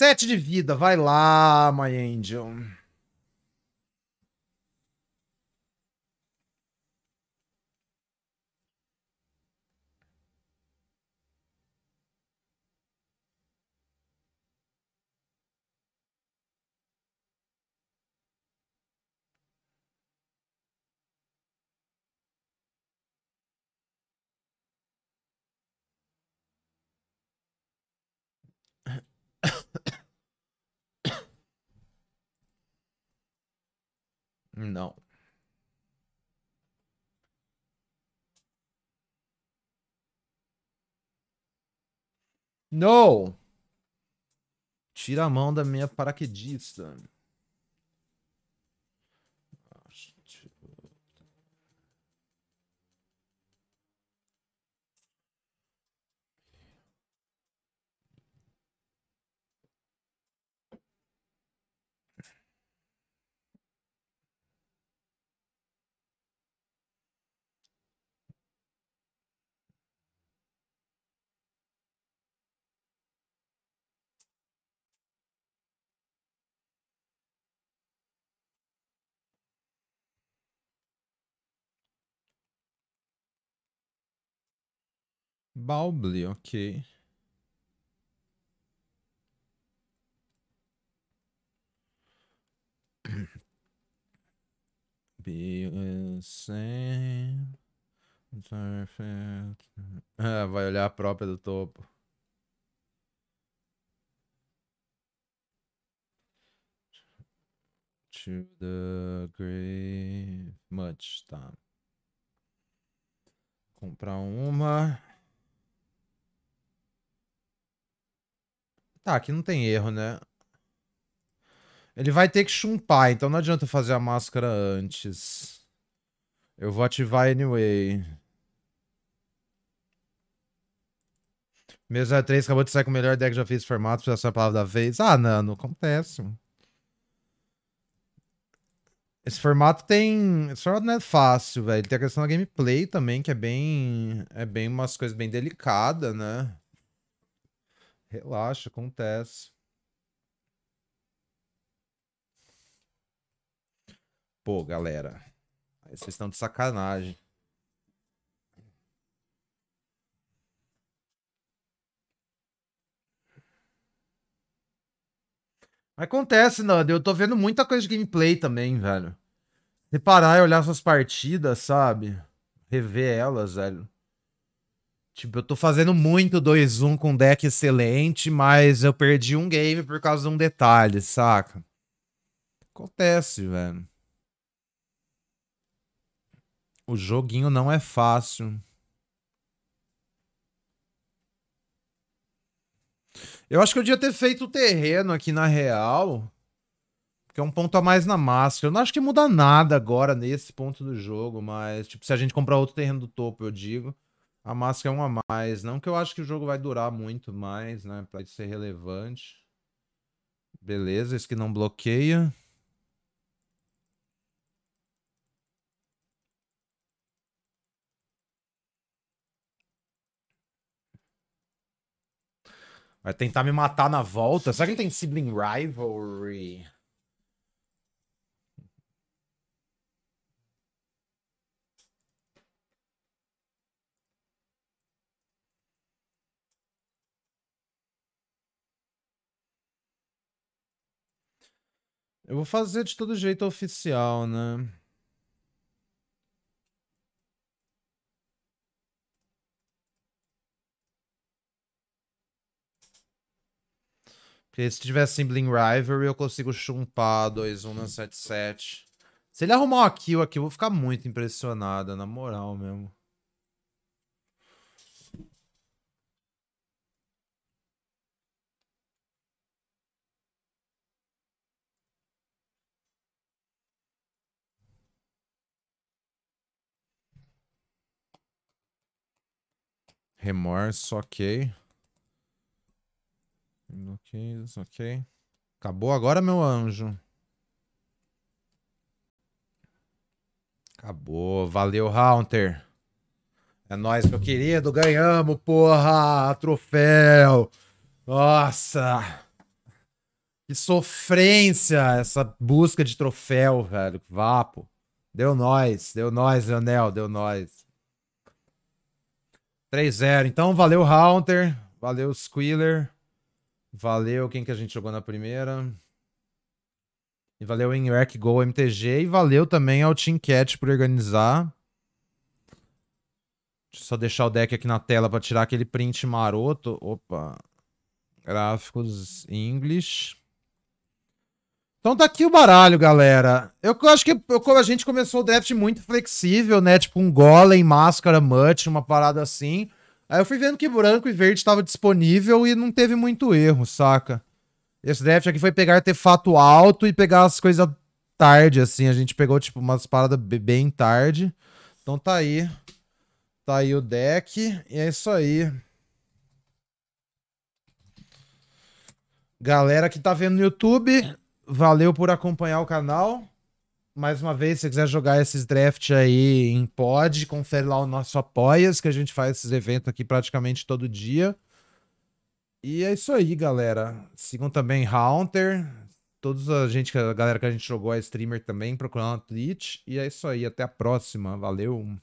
Sete de vida, vai lá, My Angel. Não. não. Tira a mão da minha paraquedista. Bauble, ok. Ah, vai olhar a própria do topo. To the grave. Much, tá. Comprar uma. Tá, aqui não tem erro, né? Ele vai ter que chumpar, então não adianta fazer a máscara antes. Eu vou ativar anyway. Mesa 3 acabou de sair com o melhor deck que já fiz formato, precisa ser a palavra da vez. Ah, Nano, acontece. Esse formato tem. Esse formato não é fácil, velho. Tem a questão da gameplay também, que é bem. É bem umas coisas bem delicada, né? Relaxa, acontece. Pô, galera, vocês estão de sacanagem. Acontece, Nando. Eu tô vendo muita coisa de gameplay também, velho. Reparar parar e olhar suas partidas, sabe? Rever elas, velho. Tipo, eu tô fazendo muito 2-1 com deck excelente, mas eu perdi um game por causa de um detalhe, saca? Acontece, velho. O joguinho não é fácil. Eu acho que eu devia ter feito o terreno aqui na real. Que é um ponto a mais na máscara. Eu não acho que muda nada agora nesse ponto do jogo, mas, tipo, se a gente comprar outro terreno do topo, eu digo. A máscara é uma a mais. Não que eu acho que o jogo vai durar muito mais, né? Pra ser relevante. Beleza, esse que não bloqueia. Vai tentar me matar na volta. Será que ele tem Sibling Rivalry? Eu vou fazer de todo jeito oficial, né? Porque se tiver Sibling Rivalry, eu consigo chumpar 2-1 na 7-7. Se ele arrumar uma kill aqui, eu vou ficar muito impressionada, na moral mesmo. Remorso, ok. ok. Acabou agora, meu anjo. Acabou. Valeu, Hunter. É nóis, meu querido. Ganhamos, porra! Troféu! Nossa! Que sofrência essa busca de troféu, velho. Vapo. Deu nós, deu nós, Leonel, deu nós. 3-0. Então, valeu, Haunter. Valeu, Squealer. Valeu quem que a gente jogou na primeira. E valeu Inrec Go MTG. E valeu também ao Team Cat por organizar. Deixa eu só deixar o deck aqui na tela para tirar aquele print maroto. Opa. Gráficos English. Então tá aqui o baralho, galera. Eu acho que eu, a gente começou o draft muito flexível, né? Tipo um golem, máscara, mut, uma parada assim. Aí eu fui vendo que branco e verde estava disponível e não teve muito erro, saca? Esse draft aqui foi pegar artefato alto e pegar as coisas tarde, assim. A gente pegou, tipo, umas paradas bem tarde. Então tá aí. Tá aí o deck. E é isso aí. Galera que tá vendo no YouTube, Valeu por acompanhar o canal. Mais uma vez, se você quiser jogar esses drafts aí em pod, confere lá o nosso Apoias, que a gente faz esses eventos aqui praticamente todo dia. E é isso aí, galera. Sigam também Haunter, todos a gente, a galera que a gente jogou, a é streamer também, procurando a Twitch. E é isso aí, até a próxima. Valeu!